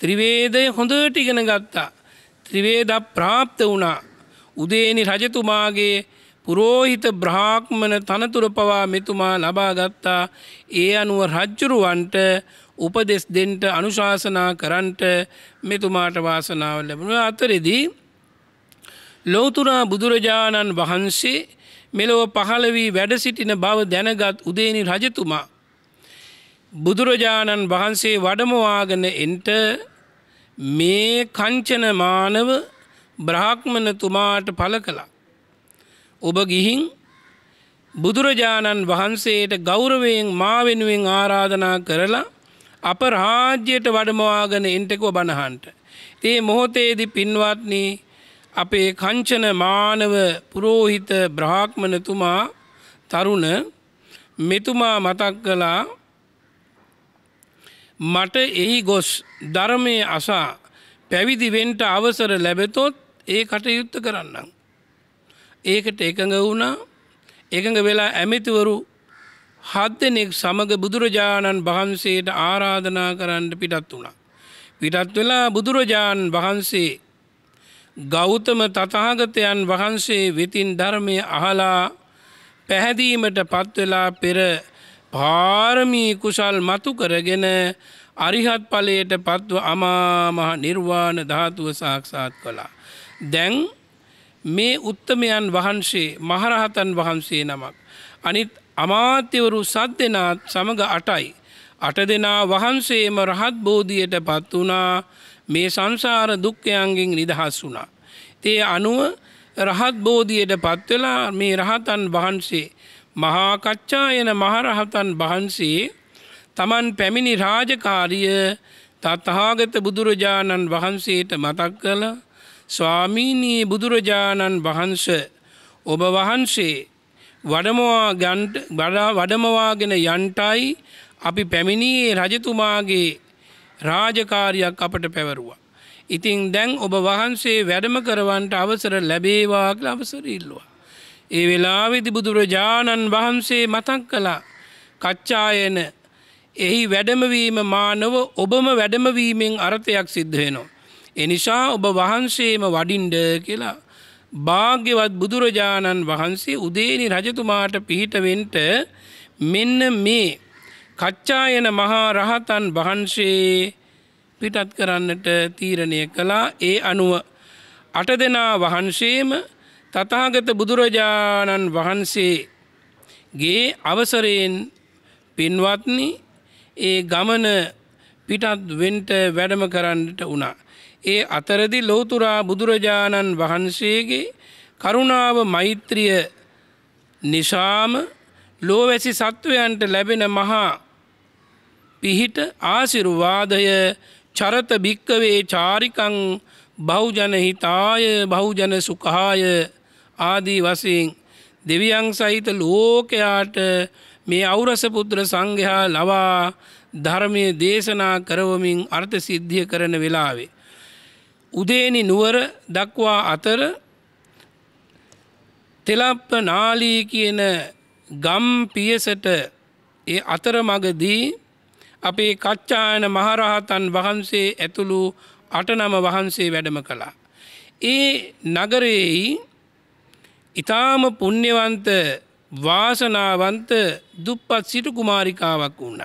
[SPEAKER 1] ත්‍රිවේදය හොඳට ඉගෙන ගත්තා. ත්‍රිවේද ප්‍රාප්ත වුණා. උදේනි රජතුමාගේ පුරෝහිත බ්‍රාහ්මණ තනතුර පවා මෙතුමා ලබා ගත්තා ඒ අනුව රජ්ජුරුවන්ට උපදෙස් දෙන්ට අනුශාසනා කරන්ට මෙතුමාට වාසනාව ලැබුණ අතරෙදී ලෝතුරා බුදුරජාණන් වහන්සේ මෙලොව පහළ වී වැඩ සිටින බව දැනගත් උදේනි රජතුමා බුදුරජාණන් වහන්සේ වඩමවාගෙන එන්ට මේ කංචන මානව බ්‍රාහ්මණතුමාට පල කළා. ඔබ ගිහින් බුදුරජාණන් වහන්සේට ගෞරවයෙන් මා වෙනුවෙන් ආරාධනා කරලා අප රාජ්‍යයට වඩමවාගෙන එන්ටකෝ බණහන්ට. ඒ මොහොතේදි පින්වත්නි අපේ කංචන මානව පුරෝහිත බ්‍රාහ්මණතුමා තරුණ මෙතුමා මතක් කලා මට එහි ගොස් ධර්මය අසා පැවිදිවෙන්ට අවසර ලැබෙතොත් ඒ කටයුත්ත කරන්නම්. ඒකට එකඟ වුණා එකඟ වෙලා ඇමතිවරු හත් දෙනෙක් සමඟ බුදුරජාණන් වහන්සේට ආරාධනා කරන්න පිටත් වුණා. පිටත් වෙලා බුදුරජාණන් වහන්සේ ගෞතම තතාගතයන් වහන්සේ වෙතින් ධර්මය අහලා පැහැදීමට පත්වෙලා පෙර පාරමී කුසල් මතු කරගෙන අරිහත් ඵලයට පත්ව අමාමහ නිර්වාණ ධාතුව සාක්ෂාත් කළා. දැන් මේ උත්තමයන් වහන්සේ මහරහතන් වහන්සේ නමක්. අනිත් අමාත්‍යවරු සත් දෙනාත් සමඟ අටයි. අට දෙනා වහන්සේම රහත් බෝධියයට පත් වනා මේ සංසාර දුක්කයන්ගෙන් නිදහස් වුණා. තේ අනුව රහත් බෝධියයට පත්වෙලා මේ රහතන් වහන්සේ මහාකච්ඡායන මහරහතන් වහන්සේ තමන් පැමිණි රාජකාරිය තත්හාගත බුදුරජාණන් වහන්සේට මතක් කළ ස්වාමීනී බුදුරජාණන් වහන්ස ඔබ වහන්සේ වඩමවා ගන්ට වඩමවාගෙන යන්ටයි අපි පැමිණියේ රජතුමාගේ රාජකාරයක් අපට පැවරුවා. ඉතින් දැන් ඔබ වහන්සේ වැඩම කරවන්ට අවසර ලැබේවාගල අවසරීල්ලවා. ඒ වෙලාවෙදි බුදුරජාණන් වහන්සේ මතක් කළා කච්චායන එහි වැඩමවීම මානව ඔබම වැඩමවීමෙන් අර්ථයක් සිද්ධ වෙනවා. එනිසා ඔබ වහන්සේම වඩින්ඩ කියලා භාග්‍යවත් බුදුරජාණන් වහන්සේ උදේනි රජතුමාට පිහිටවෙන්ට මෙන්න මේ කච්චායන මහා රහතන් වහන්සේ පිටත් කරන්නට තීරණය කළා ඒ අනුව අට දෙනා වහන්සේම තතාගත බුදුරජාණන් වහන්සේගේ අවසරයෙන් පින්වත්නි ඒ ගමන පිටත් වෙන්ට වැඩම කරන්නට වුණා. ඒ අතරදි ලෝතුරා බුදුරජාණන් වහන්සේගේ කරුණාව මෛත්‍රිය නිසාම ලෝවැසි සත්වයන්ට ලැබෙන මහා පිහිට ආසිරුවාදය චරත භික්කවේ චාරිකං බෞජනහිතාය බෞජන සුකහාය ආදී වසයෙන් දෙවියන් සහිත ලෝකයාට මේ අවුරසපුත්‍ර සංඝයා ලවා ධර්මය දේශනා කරවමින් අර්ථ සිද්ධිය කරන වෙලාවේ. උදේනි නුවර දක්වා අතර තෙලප්ප නාලී කියන ගම් පියසට ඒ අතරමගදී අපේ කච්චායන මහරහතන් වහන්සේ ඇතුළු අටනම වහන්සේ වැඩම කළා. ඒ නගරයෙහි ඉතාම පුුණ්්‍යවන්ත වාසනාවන්ත දුප්පත් සිටු කුමාරිකාවක් වුන්න.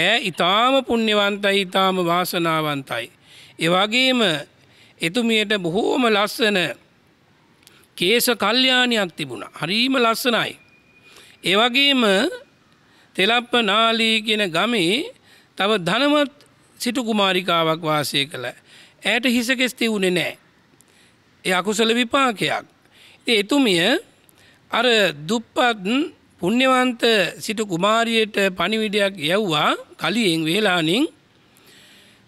[SPEAKER 1] ඇ ඉතාම පුුණ්්‍යවන්තයි ඉතාම වාසනාවන්තයි. එවගේම එතුමියට බොහෝම ලස්සන කේස කල්්‍යානයක් තිබුණ හරීම ලස්සනයි. එවගේම තෙලප්ප නාලී කියෙන ගමේ තව ධනමත් සිටු කුමාරිකාවක් වාසය කළ. ඇයට හිසකෙස්ති වුණේ නෑ. එ අකුසල විපාකයක්. සිටි එතුමිය අර දුප්පත් පුණ්‍යවන්ත සිටු කුමාරියට පණිවිඩයක් යැව්වා කලියෙන් වේලානින්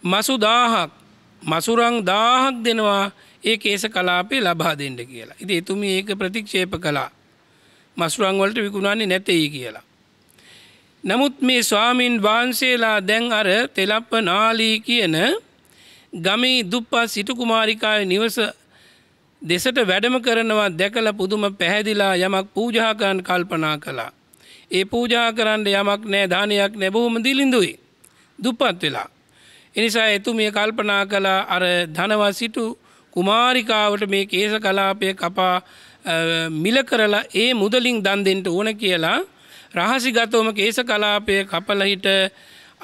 [SPEAKER 1] මසු 1000ක් මසුරන් 1000ක් දෙනවා ඒ කේස කලාපේ ලබා දෙන්න කියලා. ඉතින් එතුමිය ඒක ප්‍රතික්ෂේප කළා. මසුරන් වලට විකුණන්නේ නැtei කියලා. නමුත් මේ ස්වාමින් වහන්සේලා දැන් අර තෙලප්ප නාලී කියන ගමේ දුප්පත් සිටු කුමාරිකාවේ නිවස දෙසට වැඩම කරනවා දැකල පුදුම පැහැදිලා යමක් පූජාකන් කල්පනා කළා. ඒ පූජා කරන්න යමක් නෑ දානයක් නැබොහොම දිලිඳුයි. දුප්පත් වෙලා. එනිසා එතුමිය කල්පනා කලා අර ධනවසිටු කුමාරිකාවට මේ කේස කලාපය කපා මිල කරලා ඒ මුදලින් දන් දෙෙන්ට ඕන කියලා රහසිගතවම කේස කලාපය කපලහිට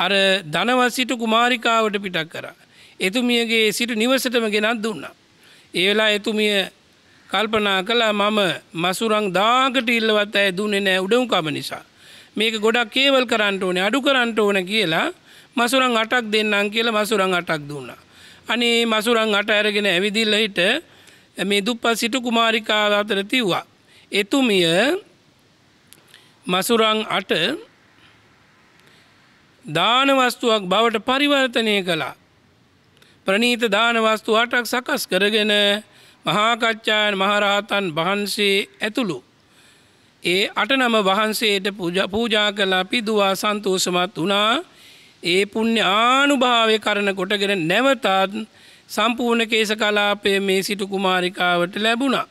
[SPEAKER 1] අර ධනවසිටු කුමාරිකාවට පිටක් කර. එතුමියගේ සිටු නිවසටම ගෙනත් දුන්නා. ඒ වෙලා එතුමිය කල්පනා කළා මම මසුරං දාකට ඉල්ලවත් ඇය දුන්නේ නෑ උඩුම්කම නිසා. මේක ගොඩක් කේවල් කරන්න ඕනේ අඩු කරන්න ඕන කියලා මසුරං අටක් දෙන්නම් කියලා මසුරං අටක් දුන්නා. අනේ මසුරං අට අරගෙන ඇවිදිල්ල හිට මේ දුප්පත් සිටු කුමාරිකාව අතර තිව්වා. එතුමිය මසුරං අට දාන වස්තුවක් බවට පරිවර්තනය කළා. ප්‍රනීත දානවස්තු අටක් සකස් කරගෙන මහාකච්ඡායන මහරහතන් වහන්සේ ඇතුළු. ඒ අටනම වහන්සේට පූජා කලා පිදවා සන්තෝසමත් වනා ඒ පුුණ්‍ය ආනුභාවය කරන කොටගෙන නැවතාත් සම්පූර්ණ කේස කලාපය මේ සිටු කුමාරිකාවට ලැබුණා.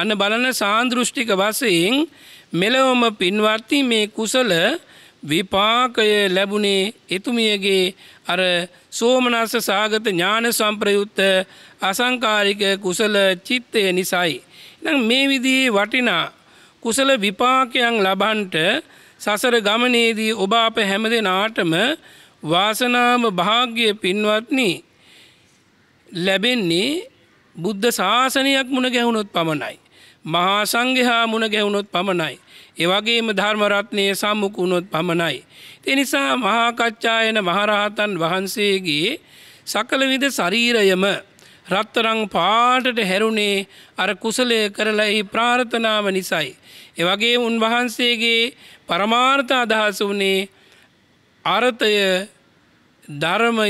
[SPEAKER 1] අන්න බලන සාන්දෘෂ්ටික වසයෙන් මෙලවම පින්වත්ති මේ කුසල විපාකය ලැබුණේ එතුමියගේ අර සෝමනස්ස සාගත ඥාන සම්ප්‍රයුත්ත අසංකාරික කුසල චිත්තය නිසයි. නම් මේ විදිහේ වටිනා කුසල විපාකයන් ලබන්ට සසර ගමනේදී ඔබ අප හැම දෙනාටම වාසනාම භාග්‍ය පින්වත්නි ලැබෙන්නේ බුද්ධ ශාසනයක් මුණ ගැහුණොත් පමණයි. මහා සංඝයා මුණ ගැහුණොත් පමණයි. ඒවගේම ධර්මරත්නය සම්මුකුණොත් පමණයි. තිනිසා මහාකච්ඡායන මහරහතන් වහන්සේගේ සකලවිද ශරීරයම රත්තරං පාටට හැරුණේ අර කුසලය කරලා එහි ප්‍රාර්ථනාව නිසයි. එවගේ උන්වහන්සේගේ පරමාර්ථ අදහස වනේ අරථය ධර්මය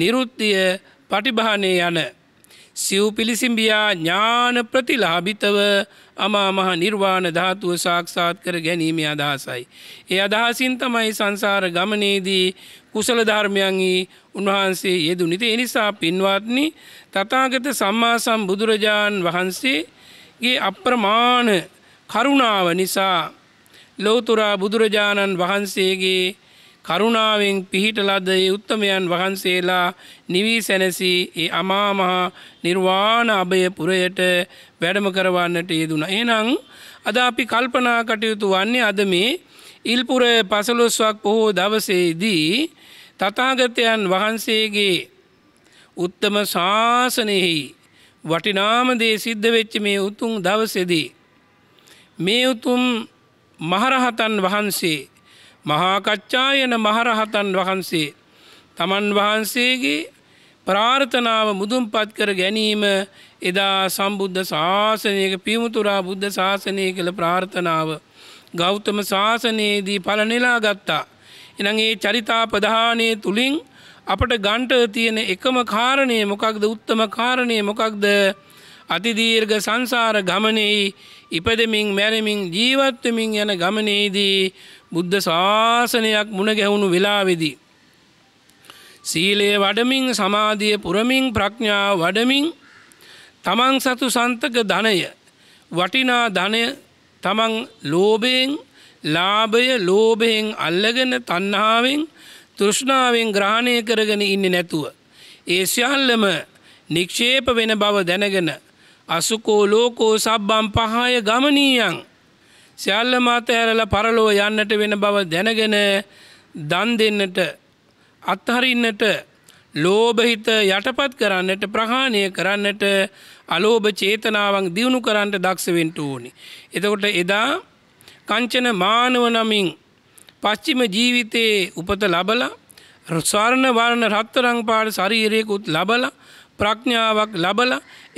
[SPEAKER 1] නිරුත්තිය පටිභානය යන. සිව් පිලිසිම්බියා ඥාන ප්‍රතිලාභිතව අමා මහ නිර්වාණ ධාතුව සාක්ෂාත් කර ගැනීමේ අදහසයි. ඒ අදහසින් තමයි සංසාර ගමනේදී කුසල ධර්මයන්හි උන්වහන්සේ යෙදුනිත එනිසා පින්වත්නි තථාගත සම්මා සම්බුදුරජාන් වහන්සේගේ අප්‍රමාණ කරුණාව නිසා ලෝතුරා බුදුරජාණන් වහන්සේගේ කරුණාවෙන් පිහිට ලද ඒ උත්තමයන් වහන්සේලා නිවී සැනසී ඒ අමාමහා නිර්වාණ අභය පුරයට වැඩම කරවන්නට යෙදුණ. එනං අද අපි කල්පනා කටයුතු වන්නේ අද මේ ඉල්පුර පසළොස්වක් පොහෝ දවසේදී තථාගතයන් වහන්සේගේ උත්තම ශාසනයෙහි වටිනාම දේ සිද්ධ වෙච්ච මේ උතුම් දවසේදී මේ උතුම් මහරහතන් වහන්සේ මහාකච්ඡායන මහරහතන් වහන්සේ තමන් වහන්සේගේ ප්‍රාර්ථනාව මුදුන්පත් කර ගැනීම එදා සම්බුද්ධ ශාසනයක පිමුතුරා බුද්ධ ශාසනය කළ ප්‍රාර්ථනාව ගෞතම ශාසනයේදී පල නෙලා ගත්තා. එනගේ චරිතා ප්‍රධානය තුළින් අපට ගන්ට තියෙන එකම කාරණය මොකක්ද උත්තම කාරණය මොකක්ද අතිදීර්ග සංසාර ගමනෙහි ඉපදමින් මැරමින් ජීවත්වමින් යන ගමනේදී බුද්ධ ශාසනයක් මුණගැහුණු වෙලාවෙදී. සීලයේ වඩමින් සමාධිය පුරමින් ප්‍රඥා වඩමින් තමන් සතු සන්තක ධනය වටිනා ධනය තමන් ලෝබයෙන් ලාභය ලෝබයෙන් අල්ලගෙන තන්නාවෙන් තෘෂ්ණාවෙන් ග්‍රහණය කරගෙන ඉන්න නැතුව. ඒ සියල්ලම නික්ෂේප වෙන බව දැනගෙන අසුකෝ ලෝකෝ සබ්බම් පහය ගමනීයන් සියල්ල මත ඇරලා පරලොව යන්නට වෙන බව දැනගෙන දන් දෙන්නට අත්හරින්නට ලෝභහිත යටපත් කරන්නට ප්‍රහාණය කරන්නට අලෝභ චේතනාවන් දියුණු කරන්නට දක්ෂවෙන්ට ඕනි. එතකොට එදා කංචන මානව නමින් පශ්චිම ජීවිතයේ උපත ලබල ස්වර්ණ වර්ණ රත්තරං පාට ශරීරයකුත් ලබල ප්‍රඥාවක් ලබල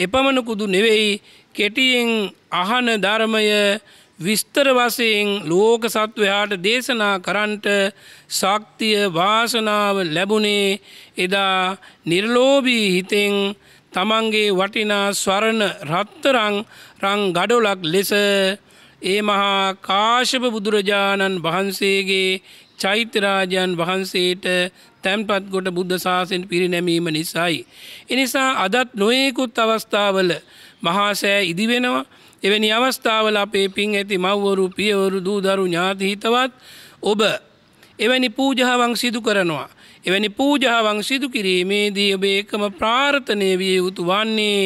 [SPEAKER 1] එපමණකුදු නෙවෙයි කෙටියෙන් අහන ධර්මය විස්තර වසයෙන් ලෝක සත්වයාට දේශනා කරන්ට ශක්තිය වාසනාව ලැබුණේ එදා නිර්ලෝබී හිතෙන් තමන්ගේ වටිනා ස්වරණ රත්තරං රං ගඩොලක් ලෙස ඒ මහා කාශප බුදුරජාණන් වහන්සේගේ චෛත්‍යරාජයන් වහන්සේට තැන්පත් ගොට බුද්ධ ශාසෙන් පිරිනැමීම නිසයි. එනිසා අදත් නොයෙකුත් අවස්ථාවල මහාසෑ ඉදිවෙනවා එවැනි අවස්ථාවල අපේ පින් ඇති මව්වරු පියවරු දූදරු ඥාතිහිතවත් ඔබ එවැනි පූජාවන් සිදු කරනවා. එවැනි පූජාවන් සිදු කිරීමේදී ඔබ එකම ප්‍රාර්ථනය විය යුතු වන්නේ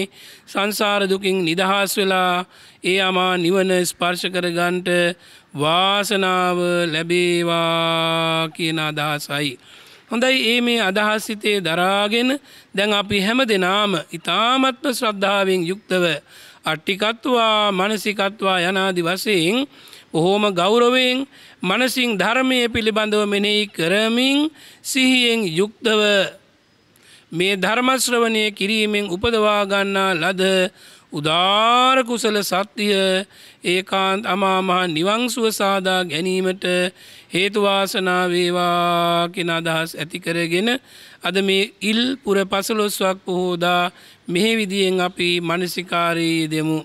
[SPEAKER 1] සංසාරදුකින් නිදහස් වෙලා ඒ අමා නිවන ස්පර්ශ කරගන්ට වාසනාව ලැබේවා කියන අදහසයි. හොඳයි ඒ මේ අදහස්සිතේ දරාගෙන දැන් අපි හැම දෙනාම ඉතාමත්ම ශ්‍රද්ධාවෙන් යුක්තව අට්ටිකත්වා මනසිකත්වා යනාදි වසයෙන් බොහෝම ගෞරවයෙන් මනසින් ධර්මය පිළිබඳව මෙනෙහි කරමින් සිහියෙන් යුක්තව මේ ධර්මශ්‍රවණය කිරීමෙන් උපදවාගන්නා ලද උදාර කුසල සත්‍යය ඒකාන්ත අමාමහා නිවංසුව සාදා ගැනීමට හේතුවාසනා වේවා කෙන අදහස් ඇති කරගෙන අද මේ ඉල් පුර පසළොස්වක් පොහෝදා මෙහෙ විදියෙන් අපි මනසිකාරී දෙමු.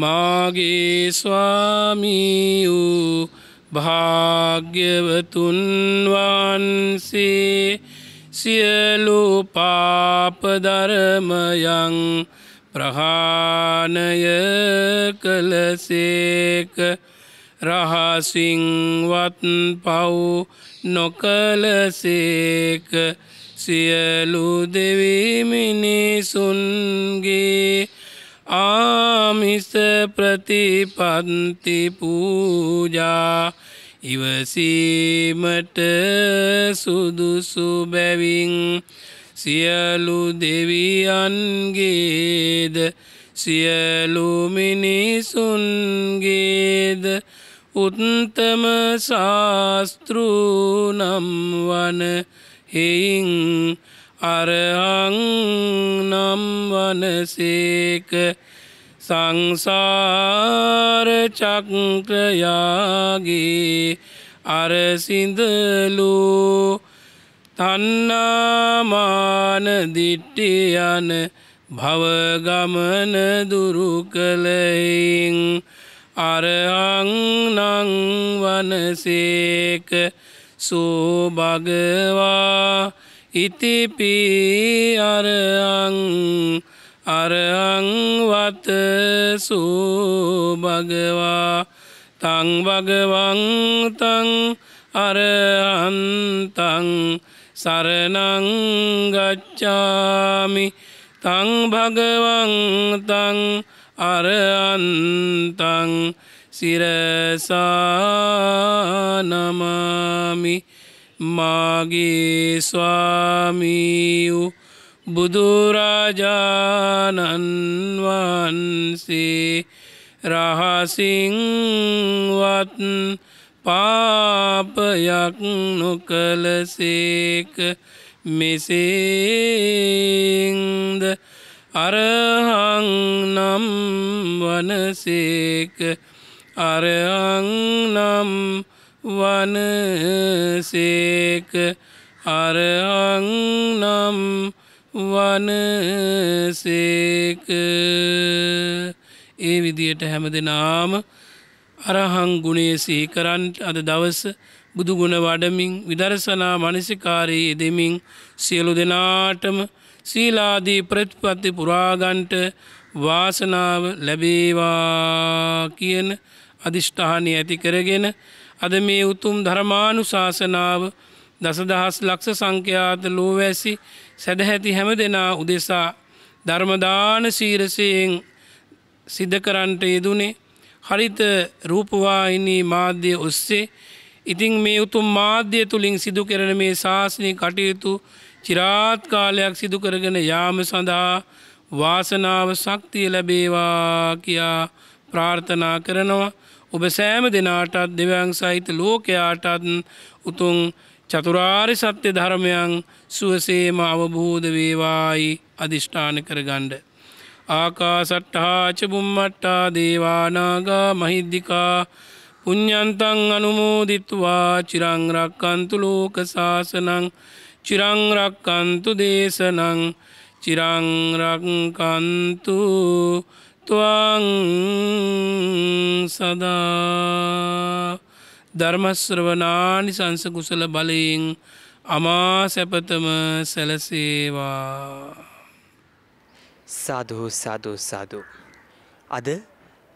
[SPEAKER 1] මාගේ ස්වාමී වූ භාග්‍යවතුන් වන්සේ සියලු පාපධර්මයන් ප්‍රහාණය කළසේක රහසිංවත් පව් නොකලසේක සියලු දෙවිමිනිසුන්ගේ ආමිස ප්‍රතිපන්ති පූජා ඉවසීමට සුදුසු බැවින් සියලු දෙවියන්ගේද සියලු මිනිසුන්ගේද උත්තම ශාස්තෘනම් වන හෙයින් අරහං නම් වනසේක සංසාරචක්‍රයාගේ අරසිඳලු තන්නාමාන දිට්ටි යන භවගමන දුරු කළයින් අරහංනං වනසේක සූභගවා ඉතිපී අරං අරංවත සූභගවා තංවගවන්තං අරහන්තං සරනංගච්චාමි තංභගවන්තං අරන්තං සිරසානමාමි මාගේ ස්වාමීයූ බුදුරාජාණන් වන්සේ රහසිංවත් පාපයක් නොකලසේක මෙසේද අරහං නම් වනසේක අරහං නම් වනසේක අරහං නම් වනසේක ඒ විදියට හැම දෙනාම අරහං ගුණේ සීකරන් අද දවස බුදුගුණ වඩමින් විදර්ශනා මනසිකාරයේ දෙමින් සියලු දෙනාටම සීලාදී ප්‍රතිපත්ති පුරාගන්ට වාසනාව ලැබේවා කියන අධිෂ්ඨානය ඇති කරගෙන අද මේ උතුම් ධර්මානු ශාසනාව දසදහස් ලක්ෂ සංඛ්‍යාත ලෝවැසි සැදැහැති හැම දෙනා උදෙසා ධර්මදාන සීරසයෙන් සිද්ධ කරන්ට යෙදුනේ හරිත රූපවාහිනී මාධ්‍ය ඔස්සේ ඉතිං මේ උතුම් මාධ්‍ය තුළින් සිදු කරන මේ ශාසනය කටයුතු චිරාත් කාලයක් සිදු කරගෙන යාම සඳහා වාසනාව ශක්තිය ලැබේවා කියා ප්‍රාර්ථනා කරනවා ඔබ සෑම දෙනාටත් දෙවං සහිත ලෝකයාටත් උතුන් චතුරාරි සත්‍ය ධර්මයන් සුවසේම අවබෝධ වේවායි අධිෂ්ඨාන කරගණ්ඩ. ආකාසට්ටාචබුම්මට්ටා දේවානාගා මහිද්දිකා පුඤ්ඥන්තන් අනුමෝදිත්වා චිරංරක්කන්තු ලෝක සාසනං චිරංරක්කන්තු දේශනං චිරංරක්කන්තු තුවං සදා ධර්මශ්‍රවනානි සංස කුසල බලයෙන් අමා සැපතම සැලසේවා සාධහෝ සාධෝ සාධූ. අද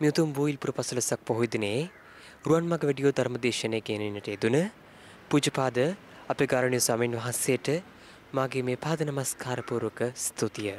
[SPEAKER 1] මෙතුම් බූයිල් පුරපසලසක් පොහොදනේ රුවන්මක වැඩියෝ ධර්මදේශනය කියනනට යදුන පුජපාද අප ගරණය සමන් වහන්සේට මගේ මේ පාද නමස්කාරපුරුක ස්තුතිය.